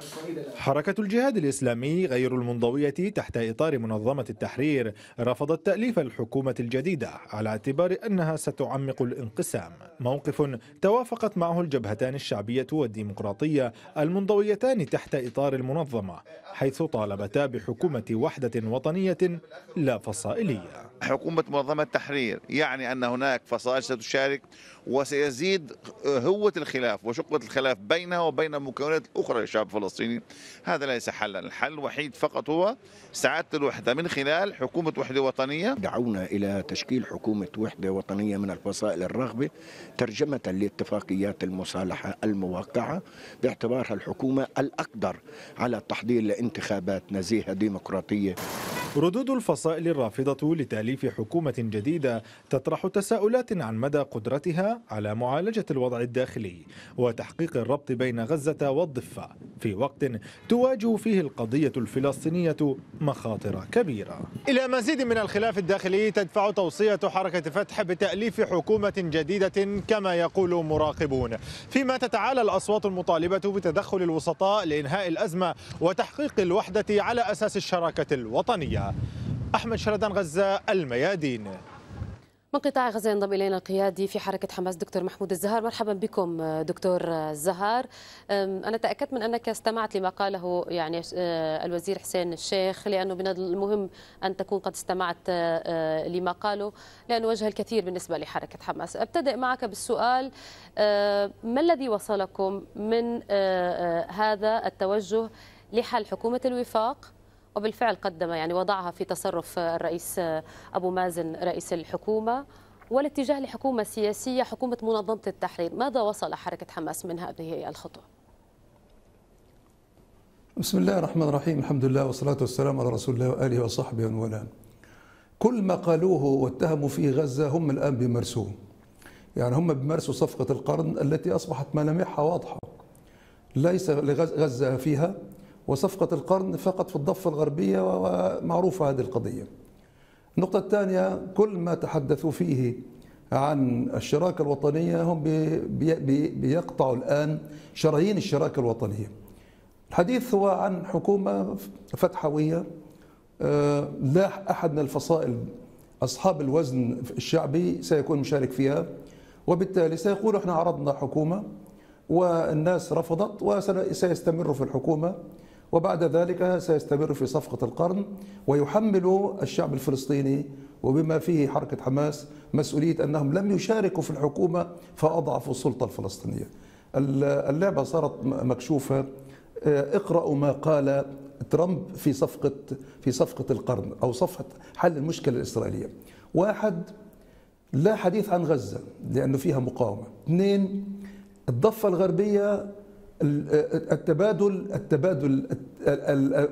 حركة الجهاد الإسلامي غير المنضوية تحت إطار منظمة التحرير رفضت تأليف الحكومة الجديدة على اعتبار أنها ستعمق الانقسام موقف توافقت معه الجبهتان الشعبية والديمقراطية المنضويتان تحت إطار المنظمة حيث طالبتا بحكومة وحدة وطنية لا فصائلية حكومة منظمة التحرير يعني أن هناك فصائل ستشارك وسيزيد هوة الخلاف وشقة الخلاف بينها وبين المكونات الأخرى للشعب الفلسطيني هذا ليس حلا الحل الوحيد فقط هو سعادة الوحدة من خلال حكومة وحدة وطنية دعونا إلى تشكيل حكومة وحدة وطنية من الفصائل الرغبة ترجمة لاتفاقيات المصالحة الموقعة باعتبارها الحكومة الأقدر على التحضير لانتخابات نزيهة ديمقراطية ردود الفصائل الرافضة لتأليف حكومة جديدة تطرح تساؤلات عن مدى قدرتها على معالجة الوضع الداخلي وتحقيق الربط بين غزة والضفة في وقت تواجه فيه القضية الفلسطينية مخاطر كبيرة إلى مزيد من الخلاف الداخلي تدفع توصية حركة فتح بتأليف حكومة جديدة كما يقول مراقبون فيما تتعالى الأصوات المطالبة بتدخل الوسطاء لإنهاء الأزمة وتحقيق الوحدة على أساس الشراكة الوطنية أحمد شردان غزة الميادين من قطاع غزة ينضم إلينا القيادي في حركة حماس دكتور محمود الزهار مرحبا بكم دكتور الزهار أنا تأكدت من أنك استمعت لما قاله يعني أه، الوزير حسين الشيخ لأنه من المهم أن تكون قد استمعت أه، لما قاله لأنه وجه الكثير بالنسبة لحركة حماس أبتدئ معك بالسؤال أه، ما الذي وصلكم من هذا التوجه لحل حكومة الوفاق وبالفعل قدم يعني وضعها في تصرف الرئيس أبو مازن رئيس الحكومة والاتجاه لحكومة سياسية حكومة منظمة التحرير ماذا وصل حركة حماس من هذه الخطوة؟ بسم الله الرحمن الرحيم الحمد لله والصلاة والسلام على رسول الله وآله وصحبه ومن والاه كل ما قالوه واتهموا فيه غزة هم الآن بيمارسوه يعني هم بيمارسوا صفقة القرن التي أصبحت ملامحها واضحة ليس لغزة فيها وصفقة القرن فقط في الضفة الغربية ومعروفة هذه القضية النقطة الثانية كل ما تحدثوا فيه عن الشراكة الوطنية هم بيقطعوا الآن شرايين الشراكة الوطنية الحديث هو عن حكومة فتحوية آه، لا أحد من الفصائل أصحاب الوزن الشعبي سيكون مشارك فيها وبالتالي سيقول احنا عرضنا حكومة والناس رفضت وسيستمروا في الحكومة وبعد ذلك سيستمر في صفقة القرن ويحمل الشعب الفلسطيني وبما فيه حركة حماس مسؤولية أنهم لم يشاركوا في الحكومة فأضعفوا السلطة الفلسطينية اللعبة صارت مكشوفة آه، اقرأوا ما قال ترامب في صفقة في صفقة القرن أو صفقة حل المشكلة الإسرائيلية واحد لا حديث عن غزة لأنه فيها مقاومة اثنين الضفة الغربية التبادل التبادل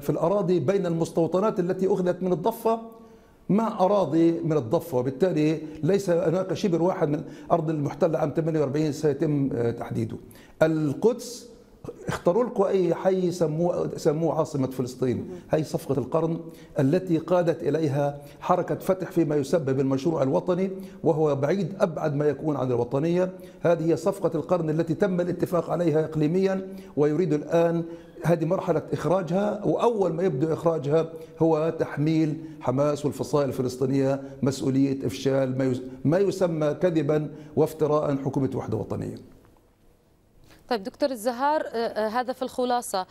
في الاراضي بين المستوطنات التي اخذت من الضفه مع اراضي من الضفه وبالتالي ليس هناك شبر واحد من ارض المحتله عام 48 سيتم آه، تحديده القدس اختاروا لكم اي حي سموه سموه عاصمه فلسطين، هي صفقه القرن التي قادت اليها حركه فتح فيما يسمى بالمشروع الوطني وهو بعيد ابعد ما يكون عن الوطنيه، هذه هي صفقه القرن التي تم الاتفاق عليها اقليميا ويريد الان هذه مرحلة إخراجها وأول ما يبدو إخراجها هو تحميل حماس والفصائل الفلسطينية مسؤولية إفشال ما يسمى كذبا وافتراء حكومة وحدة وطنية طيب دكتور الزهار آه، آه، هذا في الخلاصة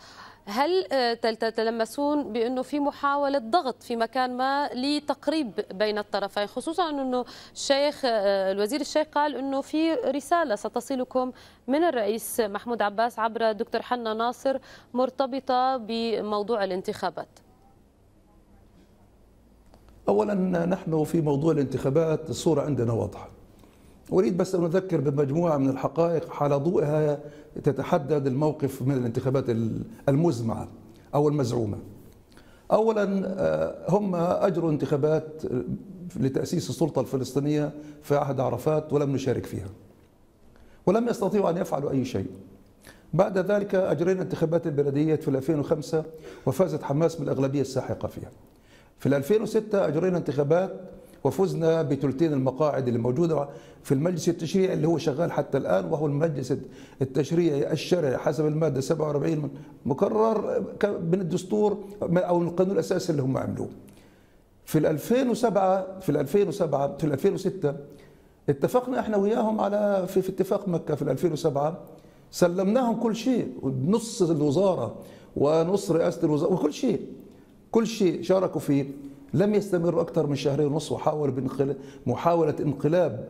هل آه، تتلمسون بأنه في محاولة ضغط في مكان ما لتقريب بين الطرفين خصوصا أنه الشيخ الوزير الشيخ قال أنه في رسالة ستصلكم من الرئيس محمود عباس عبر دكتور حنا ناصر مرتبطة بموضوع الانتخابات أولا نحن في موضوع الانتخابات الصورة عندنا واضحة أريد بس أن أذكر بمجموعة من الحقائق على ضوئها تتحدد الموقف من الانتخابات المزمعة أو المزعومة أولا آه، هم أجروا انتخابات لتأسيس السلطة الفلسطينية في عهد عرفات ولم نشارك فيها ولم يستطيعوا أن يفعلوا أي شيء بعد ذلك أجرينا انتخابات البلدية في 2005 وفازت حماس بالأغلبية الساحقة فيها في 2006 أجرينا انتخابات وفزنا بثلثين المقاعد اللي موجوده في المجلس التشريعي اللي هو شغال حتى الان وهو المجلس التشريعي الشرعي حسب الماده 47 مقرر من الدستور او القانون الاساسي اللي هم عملوه. في 2007 في 2007 في 2006 اتفقنا احنا وياهم على في, في اتفاق مكه في 2007 سلمناهم كل شيء نص الوزاره ونص رئاسه الوزاره وكل شيء كل شيء شاركوا فيه لم يستمر أكثر من شهرين ونصف وحاول محاولة انقلاب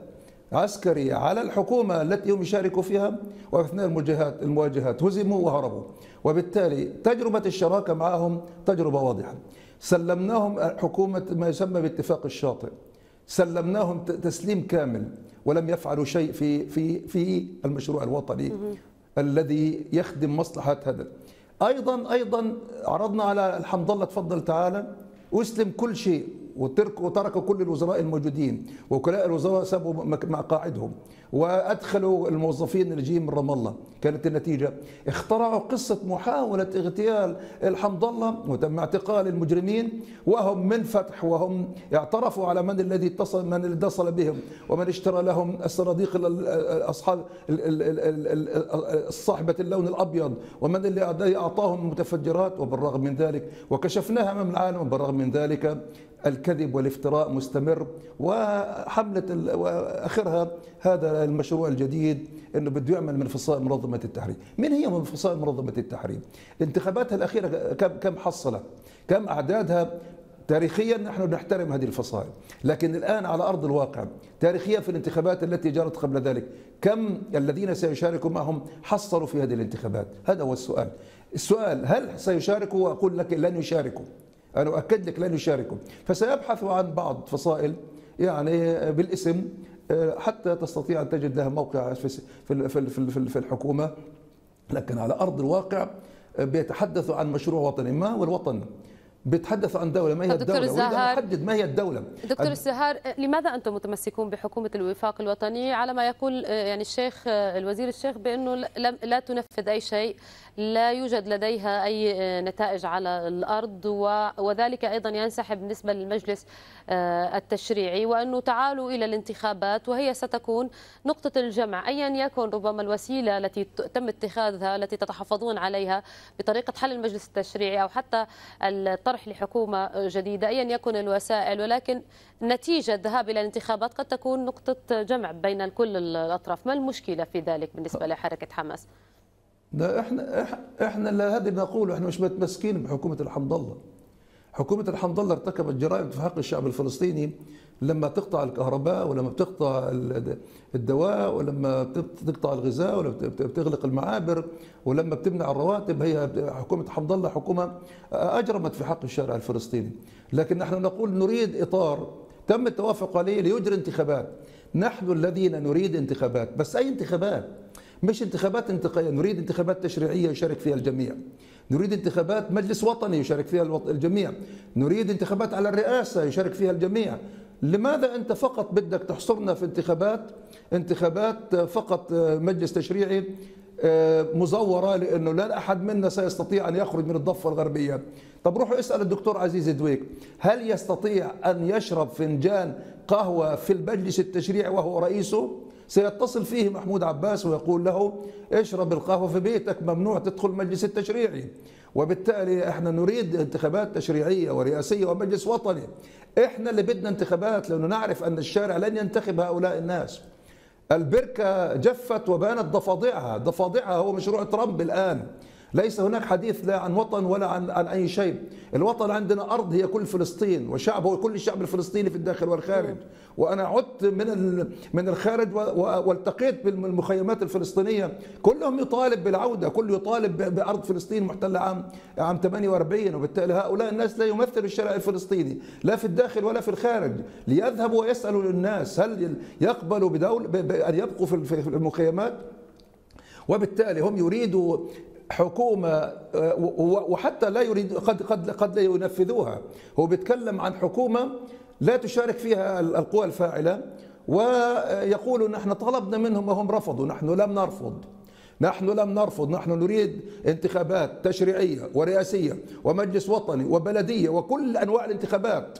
عسكري على الحكومة التي هم يشاركوا فيها وأثناء المواجهات, المواجهات هزموا وهربوا وبالتالي تجربة الشراكة معهم تجربة واضحة سلمناهم حكومة ما يسمى باتفاق الشاطئ سلمناهم تسليم كامل ولم يفعلوا شيء في في في المشروع الوطني الذي يخدم مصلحة هذا ايضا ايضا عرضنا على الحمد لله تفضل تعالى واسلم كل شيء وترك وتركوا كل الوزراء الموجودين وكلاء الوزراء سابوا مقاعدهم وادخلوا الموظفين اللي جايين من رام الله كانت النتيجه اخترعوا قصه محاوله اغتيال الحمد الله وتم اعتقال المجرمين وهم من فتح وهم اعترفوا على من الذي اتصل من اتصل بهم ومن اشترى لهم الصناديق اصحاب صاحبه اللون الابيض ومن الذي اعطاهم المتفجرات وبالرغم من ذلك وكشفناها امام العالم وبالرغم من ذلك الكذب والافتراء مستمر وحملة وآخرها هذا المشروع الجديد أنه بده يعمل من فصائل منظمة التحرير من هي من فصائل منظمة التحرير؟ انتخاباتها الأخيرة كم حصلت؟ كم أعدادها تاريخيا نحن نحترم هذه الفصائل لكن الآن على أرض الواقع تاريخيا في الانتخابات التي جرت قبل ذلك كم الذين سيشاركوا معهم حصلوا في هذه الانتخابات هذا هو السؤال السؤال هل سيشاركوا وأقول لك لن يشاركوا أنا أؤكد لك لن يشاركوا فسيبحث عن بعض فصائل يعني بالاسم حتى تستطيع أن تجد لها موقع في, في, في, الحكومة لكن على أرض الواقع بيتحدثوا عن مشروع وطني ما والوطن بتحدث عن دوله ما هي الدوله الزهار احدد ما هي الدوله دكتور السهار لماذا انتم متمسكون بحكومه الوفاق الوطني على ما يقول آه، يعني الشيخ آه، الوزير الشيخ بانه لا تنفذ اي شيء لا يوجد لديها اي آه، نتائج على الارض وذلك ايضا ينسحب بالنسبه للمجلس التشريعي وانه تعالوا الى الانتخابات وهي ستكون نقطه الجمع ايا يكن ربما الوسيله التي تم اتخاذها التي تتحفظون عليها بطريقه حل المجلس التشريعي او حتى الطرح طرح لحكومة جديدة أيا يكن الوسائل ولكن نتيجة الذهاب إلى الانتخابات قد تكون نقطة جمع بين كل الأطراف ما المشكلة في ذلك بالنسبة أه. لحركة حماس لا احنا احنا هذا نقوله احنا مش متمسكين بحكومه الحمد الله حكومه الحمد الله ارتكبت جرائم في حق الشعب الفلسطيني لما تقطع الكهرباء ولما بتقطع الدواء ولما بتقطع الغذاء ولما بتغلق المعابر ولما بتمنع الرواتب هي حكومه حمد الله حكومه اجرمت في حق الشارع الفلسطيني لكن نحن نقول نريد اطار تم التوافق عليه ليجري انتخابات نحن الذين نريد انتخابات بس اي انتخابات مش انتخابات انتقائيه نريد انتخابات تشريعيه يشارك فيها الجميع نريد انتخابات مجلس وطني يشارك فيها الجميع نريد انتخابات على الرئاسه يشارك فيها الجميع لماذا انت فقط بدك تحصرنا في انتخابات انتخابات آه، فقط آه، مجلس تشريعي آه، مزوره لانه لا احد منا سيستطيع ان يخرج من الضفه الغربيه طب روحوا اسال الدكتور عزيز دويك هل يستطيع ان يشرب فنجان قهوه في المجلس التشريعي وهو رئيسه سيتصل فيه محمود عباس ويقول له اشرب القهوه في بيتك ممنوع تدخل المجلس التشريعي وبالتالي احنا نريد انتخابات تشريعيه ورئاسيه ومجلس وطني احنا اللي بدنا انتخابات لانه نعرف ان الشارع لن ينتخب هؤلاء الناس البركه جفت وبانت ضفادعها ضفادعها هو مشروع ترامب الان ليس هناك حديث لا عن وطن ولا عن, عن أي شيء الوطن عندنا أرض هي كل فلسطين وشعب هو كل الشعب الفلسطيني في الداخل والخارج وأنا عدت من, من الخارج والتقيت بالمخيمات الفلسطينية كلهم يطالب بالعودة كل يطالب بأرض فلسطين محتلة عام عام 48 وبالتالي هؤلاء الناس لا يمثل الشارع الفلسطيني لا في الداخل ولا في الخارج ليذهبوا ويسألوا الناس هل يقبلوا بدولة بأن يبقوا في المخيمات وبالتالي هم يريدوا حكومه آه، وحتى لا يريد قد قد قد لا ينفذوها هو بيتكلم عن حكومه لا تشارك فيها القوى الفاعله ويقول نحن طلبنا منهم وهم رفضوا نحن لم نرفض نحن لم نرفض نحن نريد انتخابات تشريعيه ورئاسيه ومجلس وطني وبلديه وكل انواع الانتخابات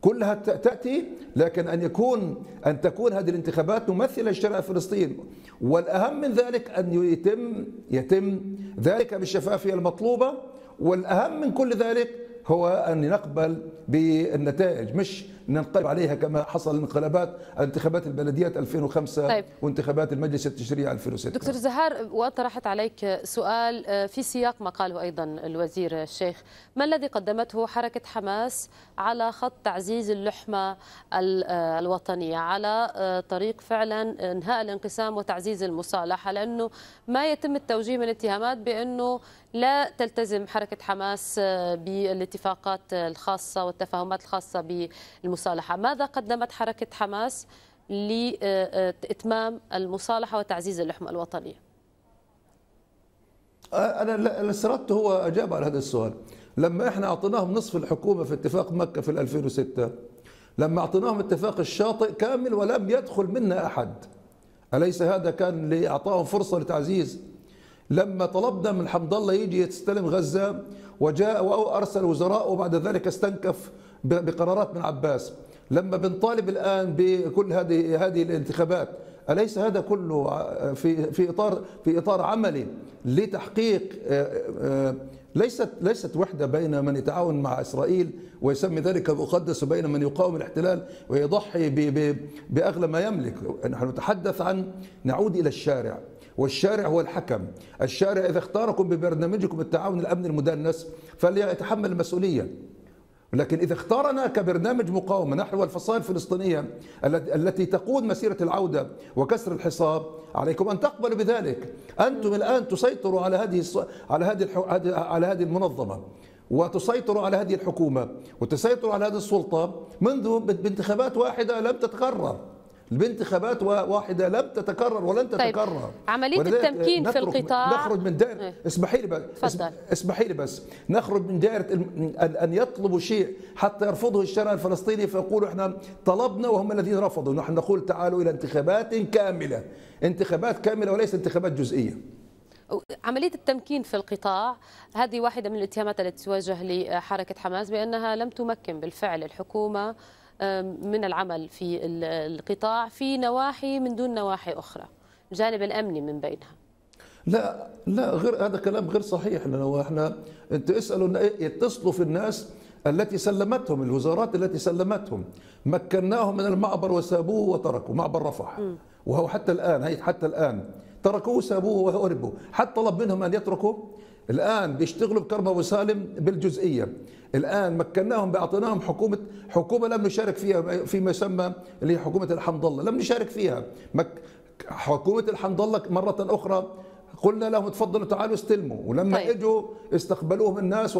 كلها تأتي لكن أن يكون أن تكون هذه الانتخابات ممثلة لشارع فلسطين والأهم من ذلك أن يتم يتم ذلك بالشفافية المطلوبة والأهم من كل ذلك هو أن نقبل بالنتائج مش ننقلب عليها كما حصل انقلابات انتخابات البلديات 2005 طيب. وانتخابات المجلس التشريعي 2006 دكتور زهار وطرحت عليك سؤال آه، في سياق ما قاله ايضا الوزير الشيخ ما الذي قدمته حركه حماس على خط تعزيز اللحمه آه، الوطنيه على آه، طريق فعلا انهاء الانقسام وتعزيز المصالحه لانه ما يتم التوجيه من الاتهامات بانه لا تلتزم حركه حماس بالاتفاقات الخاصه والتفاهمات الخاصه بالمسلمين المصالحة ماذا قدمت حركة حماس لإتمام المصالحة وتعزيز اللحمة الوطنية أنا اللي هو أجاب على هذا السؤال لما إحنا أعطيناهم نصف الحكومة في اتفاق مكة في 2006 لما أعطيناهم اتفاق الشاطئ كامل ولم يدخل منا أحد أليس هذا كان لإعطائهم فرصة لتعزيز لما طلبنا من حمد الله يجي يستلم غزة وجاء وأرسل وزراء وبعد ذلك استنكف بقرارات بن عباس لما بنطالب الان بكل هذه هذه الانتخابات اليس هذا كله في في اطار في اطار عملي لتحقيق آه، آه، ليست ليست وحده بين من يتعاون مع اسرائيل ويسمي ذلك مقدس وبين من يقاوم الاحتلال ويضحي باغلى ما يملك نحن نتحدث عن نعود الى الشارع والشارع هو الحكم الشارع اذا اختاركم ببرنامجكم التعاون الامني المدنس فليتحمل المسؤوليه لكن إذا اختارنا كبرنامج مقاومة نحو الفصائل الفلسطينية التي تقود مسيرة العودة وكسر الحصار عليكم أن تقبلوا بذلك أنتم الآن تسيطروا على هذه على هذه على هذه المنظمة وتسيطروا على هذه الحكومة وتسيطروا على هذه السلطة منذ بانتخابات واحدة لم تتكرر الانتخابات واحده لم تتكرر ولن طيب، تتكرر طيب. عمليه التمكين في القطاع نخرج من دائره ايه. اسمحي لي بس اسمحي لي بس نخرج من دائره ان يطلبوا شيء حتى يرفضه الشارع الفلسطيني فيقولوا احنا طلبنا وهم الذين رفضوا نحن نقول تعالوا الى انتخابات كامله انتخابات كامله وليس انتخابات جزئيه عملية التمكين في القطاع هذه واحدة من الاتهامات التي تواجه لحركة حماس بأنها لم تمكن بالفعل الحكومة من العمل في القطاع في نواحي من دون نواحي أخرى الجانب الأمني من بينها لا لا غير هذا كلام غير صحيح لانه احنا انت اسالوا يتصلوا في الناس التي سلمتهم الوزارات التي سلمتهم مكناهم من المعبر وسابوه وتركوا معبر رفح م. وهو حتى الان هي حتى الان تركوه وسابوه وهربوا حتى طلب منهم ان يتركوا الآن بيشتغلوا بكرمة وسالم بالجزئية الآن مكناهم بأعطيناهم حكومة حكومة لم نشارك فيها فيما يسمى اللي هي حكومة الحمد الله لم نشارك فيها مك حكومة الحمد الله مرة أخرى قلنا لهم تفضلوا تعالوا استلموا ولما طيب. اجوا استقبلوهم الناس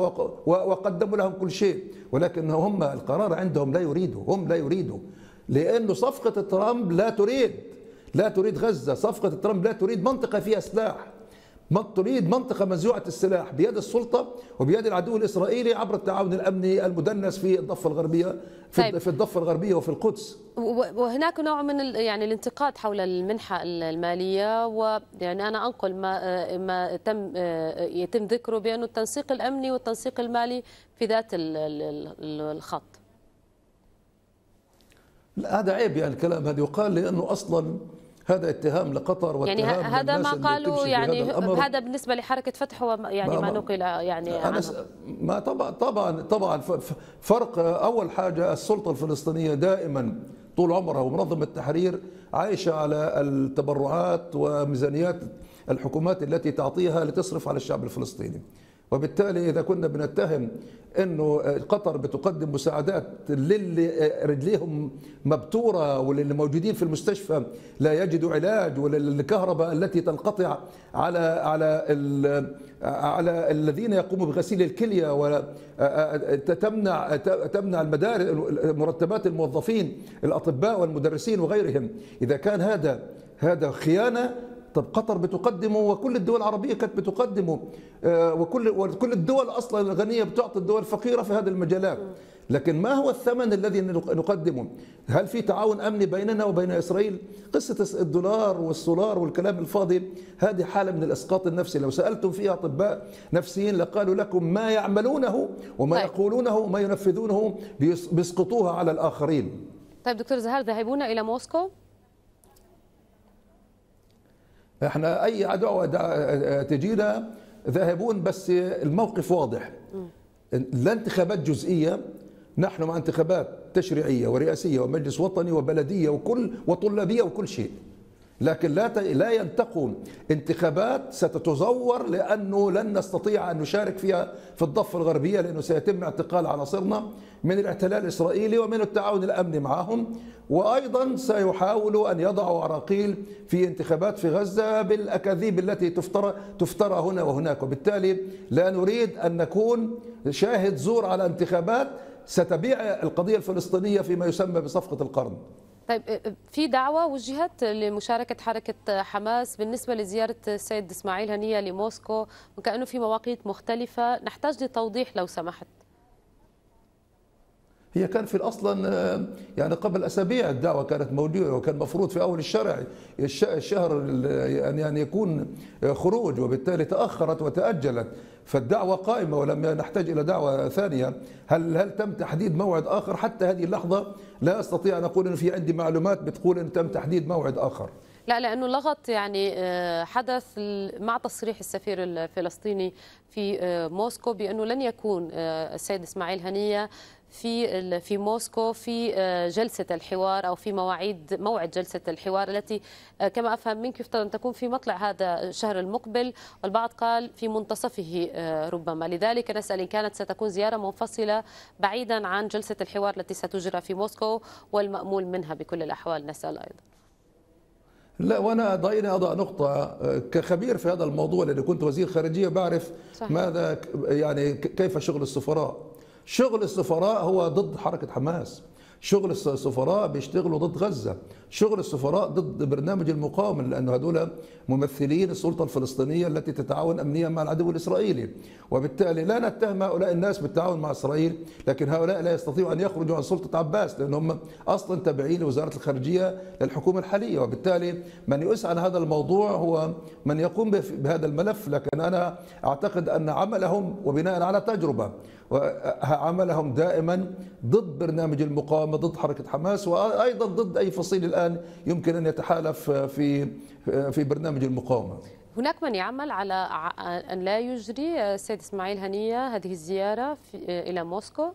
وقدموا لهم كل شيء ولكن هم القرار عندهم لا يريدوا هم لا يريدوا لانه صفقه ترامب لا تريد لا تريد غزه صفقه ترامب لا تريد منطقه فيها سلاح تريد منطقة مزيوعة السلاح بيد السلطة وبيد العدو الإسرائيلي عبر التعاون الأمني المدنس في الضفة الغربية في, طيب. الضفة الغربية وفي القدس وهناك نوع من يعني الانتقاد حول المنحة المالية ويعني أنا أنقل ما ما تم يتم ذكره بأنه التنسيق الأمني والتنسيق المالي في ذات الخط لا هذا عيب يعني الكلام هذا يقال لأنه أصلا هذا اتهام لقطر يعني واتهام يعني هذا ما قالوا يعني هذا, هذا بالنسبه لحركه فتح هو يعني ما, ما نقل يعني أنا ما طبعا طبعا طبعا فرق اول حاجه السلطه الفلسطينيه دائما طول عمرها ومنظمه التحرير عايشه على التبرعات وميزانيات الحكومات التي تعطيها لتصرف على الشعب الفلسطيني وبالتالي إذا كنا بنتهم انه قطر بتقدم مساعدات للي رجليهم مبتوره وللي موجودين في المستشفى لا يجدوا علاج وللكهرباء التي تنقطع على على على الذين يقوموا بغسيل الكليه وتمنع تمنع المدارس مرتبات الموظفين الاطباء والمدرسين وغيرهم اذا كان هذا هذا خيانه طب قطر بتقدمه وكل الدول العربيه كانت بتقدمه آه، وكل وكل الدول اصلا الغنيه بتعطي الدول الفقيره في هذه المجالات لكن ما هو الثمن الذي نقدمه هل في تعاون امني بيننا وبين اسرائيل قصه الدولار والسولار والكلام الفاضي هذه حاله من الاسقاط النفسي لو سالتم فيها اطباء نفسيين لقالوا لكم ما يعملونه وما طيب. يقولونه وما ينفذونه بيسقطوها على الاخرين طيب دكتور زهر ذهبونا الى موسكو احنا اي عدو تجينا ذاهبون بس الموقف واضح لا انتخابات جزئيه نحن مع انتخابات تشريعيه ورئاسيه ومجلس وطني وبلديه وكل وطلابيه وكل شيء لكن لا لا ينتقم انتخابات ستتزور لانه لن نستطيع ان نشارك فيها في الضفه الغربيه لانه سيتم اعتقال عناصرنا من الاحتلال الاسرائيلي ومن التعاون الامني معهم وايضا سيحاولوا ان يضعوا عراقيل في انتخابات في غزه بالاكاذيب التي تفترى تفترى هنا وهناك وبالتالي لا نريد ان نكون شاهد زور على انتخابات ستبيع القضيه الفلسطينيه فيما يسمى بصفقه القرن طيب آه، آه، في دعوة وجهت لمشاركة حركة حماس بالنسبة لزيارة السيد إسماعيل هنية لموسكو وكأنه في مواقيت مختلفة نحتاج لتوضيح لو سمحت هي كان في اصلا آه، يعني قبل اسابيع الدعوه كانت موجوده وكان المفروض في اول الشرع الشهر ان يعني يكون خروج وبالتالي تاخرت وتاجلت فالدعوة قائمة ولم نحتاج إلى دعوة ثانية هل هل تم تحديد موعد آخر حتى هذه اللحظة لا أستطيع أن أقول أن في عندي معلومات بتقول أن تم تحديد موعد آخر لا لأنه لغط يعني آه، حدث مع تصريح السفير الفلسطيني في آه، موسكو بأنه لن يكون آه، السيد إسماعيل هنية في في موسكو في آه، جلسه الحوار او في مواعيد موعد جلسه الحوار التي آه، كما افهم منك يفترض ان تكون في مطلع هذا الشهر المقبل والبعض قال في منتصفه آه، ربما لذلك نسال ان كانت ستكون زياره منفصله بعيدا عن جلسه الحوار التي ستجرى في موسكو والمامول منها بكل الاحوال نسال ايضا لا وانا دعيني اضع نقطه كخبير في هذا الموضوع لاني كنت وزير خارجيه بعرف صحيح. ماذا يعني كيف شغل السفراء شغل السفراء هو ضد حركة حماس شغل السفراء بيشتغلوا ضد غزة شغل السفراء ضد برنامج المقاومه لان هذول ممثلين السلطه الفلسطينيه التي تتعاون امنيا مع العدو الاسرائيلي وبالتالي لا نتهم هؤلاء الناس بالتعاون مع اسرائيل لكن هؤلاء لا يستطيعوا ان يخرجوا عن سلطه عباس لانهم اصلا تابعين لوزاره الخارجيه للحكومه الحاليه وبالتالي من يسعى هذا الموضوع هو من يقوم بهذا الملف لكن انا اعتقد ان عملهم وبناء على تجربه وعملهم دائما ضد برنامج المقاومه ضد حركه حماس وايضا ضد اي فصيل الآن يمكن أن يتحالف في في برنامج المقاومة هناك من يعمل على أن لا يجري السيد إسماعيل هنية هذه الزيارة إلى موسكو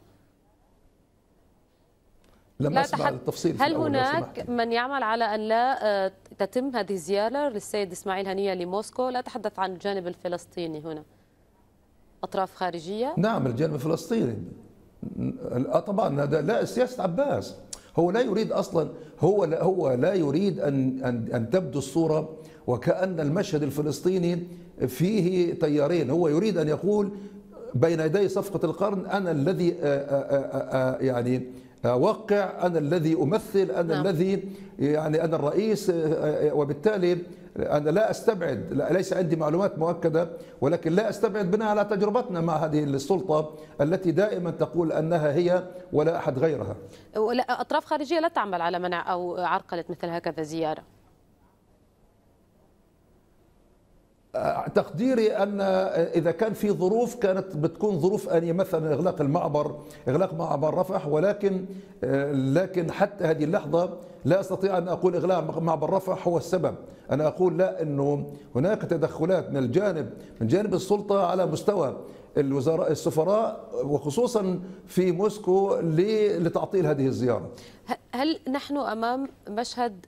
لم أسمع تحد... التفصيل هل هناك من يعمل على أن لا آه، تتم هذه الزيارة للسيد إسماعيل هنية لموسكو لا أتحدث عن الجانب الفلسطيني هنا أطراف خارجية نعم الجانب الفلسطيني طبعا هذا لا سياسة عباس هو لا يريد اصلا هو لا هو لا يريد ان ان ان تبدو الصوره وكان المشهد الفلسطيني فيه تيارين هو يريد ان يقول بين يدي صفقه القرن انا الذي يعني اوقع انا الذي امثل انا نعم. الذي يعني انا الرئيس وبالتالي أنا لا أستبعد لا ليس عندي معلومات مؤكدة ولكن لا أستبعد بناء على تجربتنا مع هذه السلطة التي دائما تقول أنها هي ولا أحد غيرها أطراف خارجية لا تعمل على منع أو عرقلة مثل هكذا زيارة آه، تقديري ان آه، اذا كان في ظروف كانت بتكون ظروف اني مثلا اغلاق المعبر اغلاق معبر رفح ولكن آه، لكن حتى هذه اللحظه لا استطيع ان اقول اغلاق معبر رفح هو السبب انا اقول لا انه هناك تدخلات من الجانب من جانب السلطه على مستوى الوزراء السفراء وخصوصا في موسكو لتعطيل هذه الزياره هل نحن امام مشهد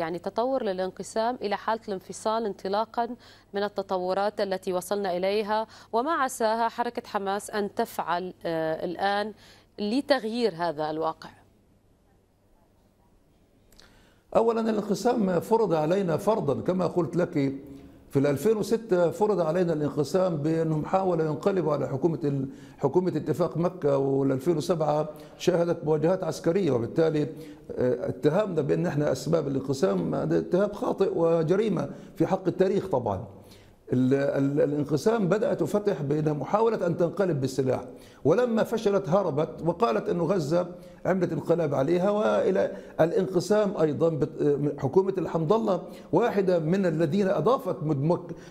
يعني تطور للانقسام إلى حالة الانفصال انطلاقا من التطورات التي وصلنا إليها وما عساها حركة حماس أن تفعل آه، الآن لتغيير هذا الواقع أولا الانقسام فرض علينا فرضا كما قلت لك في 2006 فرض علينا الانقسام بانهم حاولوا ينقلبوا على حكومه حكومه اتفاق مكه وال2007 شهدت مواجهات عسكريه وبالتالي آه، اتهامنا بان احنا اسباب الانقسام هذا اتهام خاطئ وجريمه في حق التاريخ طبعا. الانقسام بدات تفتح بانها محاوله ان تنقلب بالسلاح ولما فشلت هربت وقالت انه غزه عملت انقلاب عليها والى الانقسام ايضا حكومه الحمد الله واحده من الذين اضافت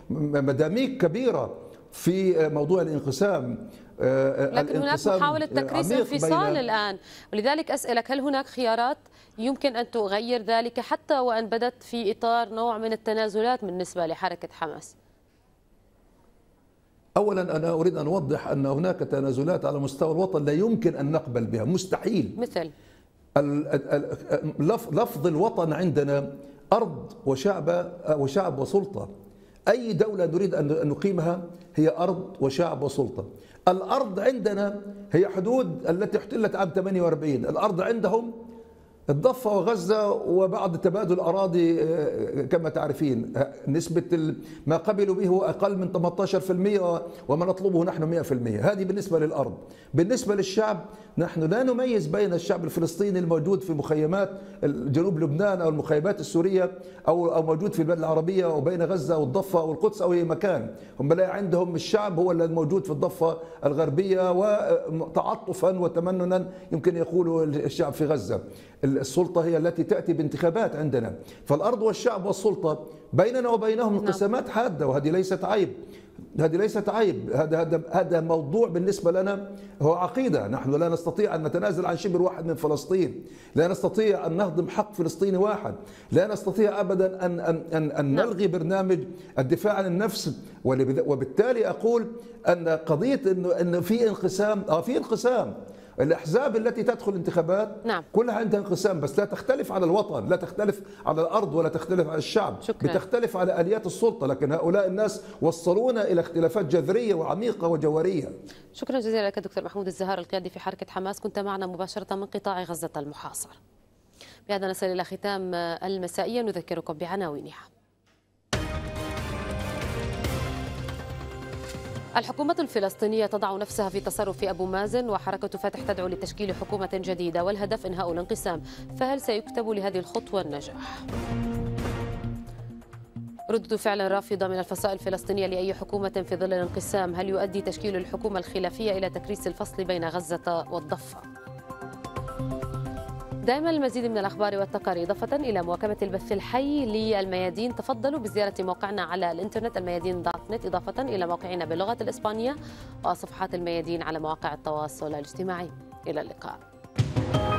مداميك كبيره في موضوع الانقسام آه، آه، لكن هناك محاولة تكريس انفصال الآن ولذلك أسألك هل هناك خيارات يمكن أن تغير ذلك حتى وأن بدت في إطار نوع من التنازلات بالنسبة لحركة حماس اولا انا اريد ان اوضح ان هناك تنازلات على مستوى الوطن لا يمكن ان نقبل بها مستحيل مثل لفظ الوطن عندنا ارض وشعب وشعب وسلطه اي دوله نريد ان نقيمها هي ارض وشعب وسلطه الارض عندنا هي حدود التي احتلت عام 48 الارض عندهم الضفة وغزة وبعد تبادل أراضي آه، آه، كما تعرفين آه، نسبة ما قبلوا به هو أقل من 18% وما نطلبه نحن 100% هذه بالنسبة للأرض بالنسبة للشعب نحن لا نميز بين الشعب الفلسطيني الموجود في مخيمات جنوب لبنان أو المخيمات السورية أو أو موجود في البلاد العربية وبين غزة والضفة والقدس أو أي مكان هم لا عندهم الشعب هو الموجود في الضفة الغربية وتعطفا وتمننا يمكن يقولوا الشعب في غزة السلطة هي التي تأتي بانتخابات عندنا فالأرض والشعب والسلطة بيننا وبينهم نعم. انقسامات حادة وهذه ليست عيب هذه ليست عيب هذا هذا هذا موضوع بالنسبه لنا هو عقيده نحن لا نستطيع ان نتنازل عن شبر واحد من فلسطين لا نستطيع ان نهضم حق فلسطيني واحد لا نستطيع ابدا ان ان ان, أن نعم. نلغي برنامج الدفاع عن النفس وبالتالي اقول ان قضيه انه ان في انقسام اه في انقسام الأحزاب التي تدخل انتخابات نعم. كلها عندها انقسام بس لا تختلف على الوطن لا تختلف على الأرض ولا تختلف على الشعب شكرا. بتختلف على آليات السلطة لكن هؤلاء الناس وصلونا إلى اختلافات جذرية وعميقة وجوهرية شكرا جزيلا لك دكتور محمود الزهار القيادي في حركة حماس كنت معنا مباشرة من قطاع غزة المحاصر بهذا نصل إلى ختام المسائية نذكركم بعناوينها الحكومة الفلسطينية تضع نفسها في تصرف أبو مازن وحركة فتح تدعو لتشكيل حكومة جديدة والهدف إنهاء الانقسام فهل سيكتب لهذه الخطوة النجاح؟ ردة فعل رافضة من الفصائل الفلسطينية لأي حكومة في ظل الانقسام هل يؤدي تشكيل الحكومة الخلافية إلى تكريس الفصل بين غزة والضفة؟ دائما المزيد من الأخبار والتقارير إضافة إلى مواكبة البث الحي للميادين تفضلوا بزيارة موقعنا على الإنترنت الميادين دوت نت إضافة إلى موقعنا باللغة الإسبانية وصفحات الميادين على مواقع التواصل الاجتماعي إلى اللقاء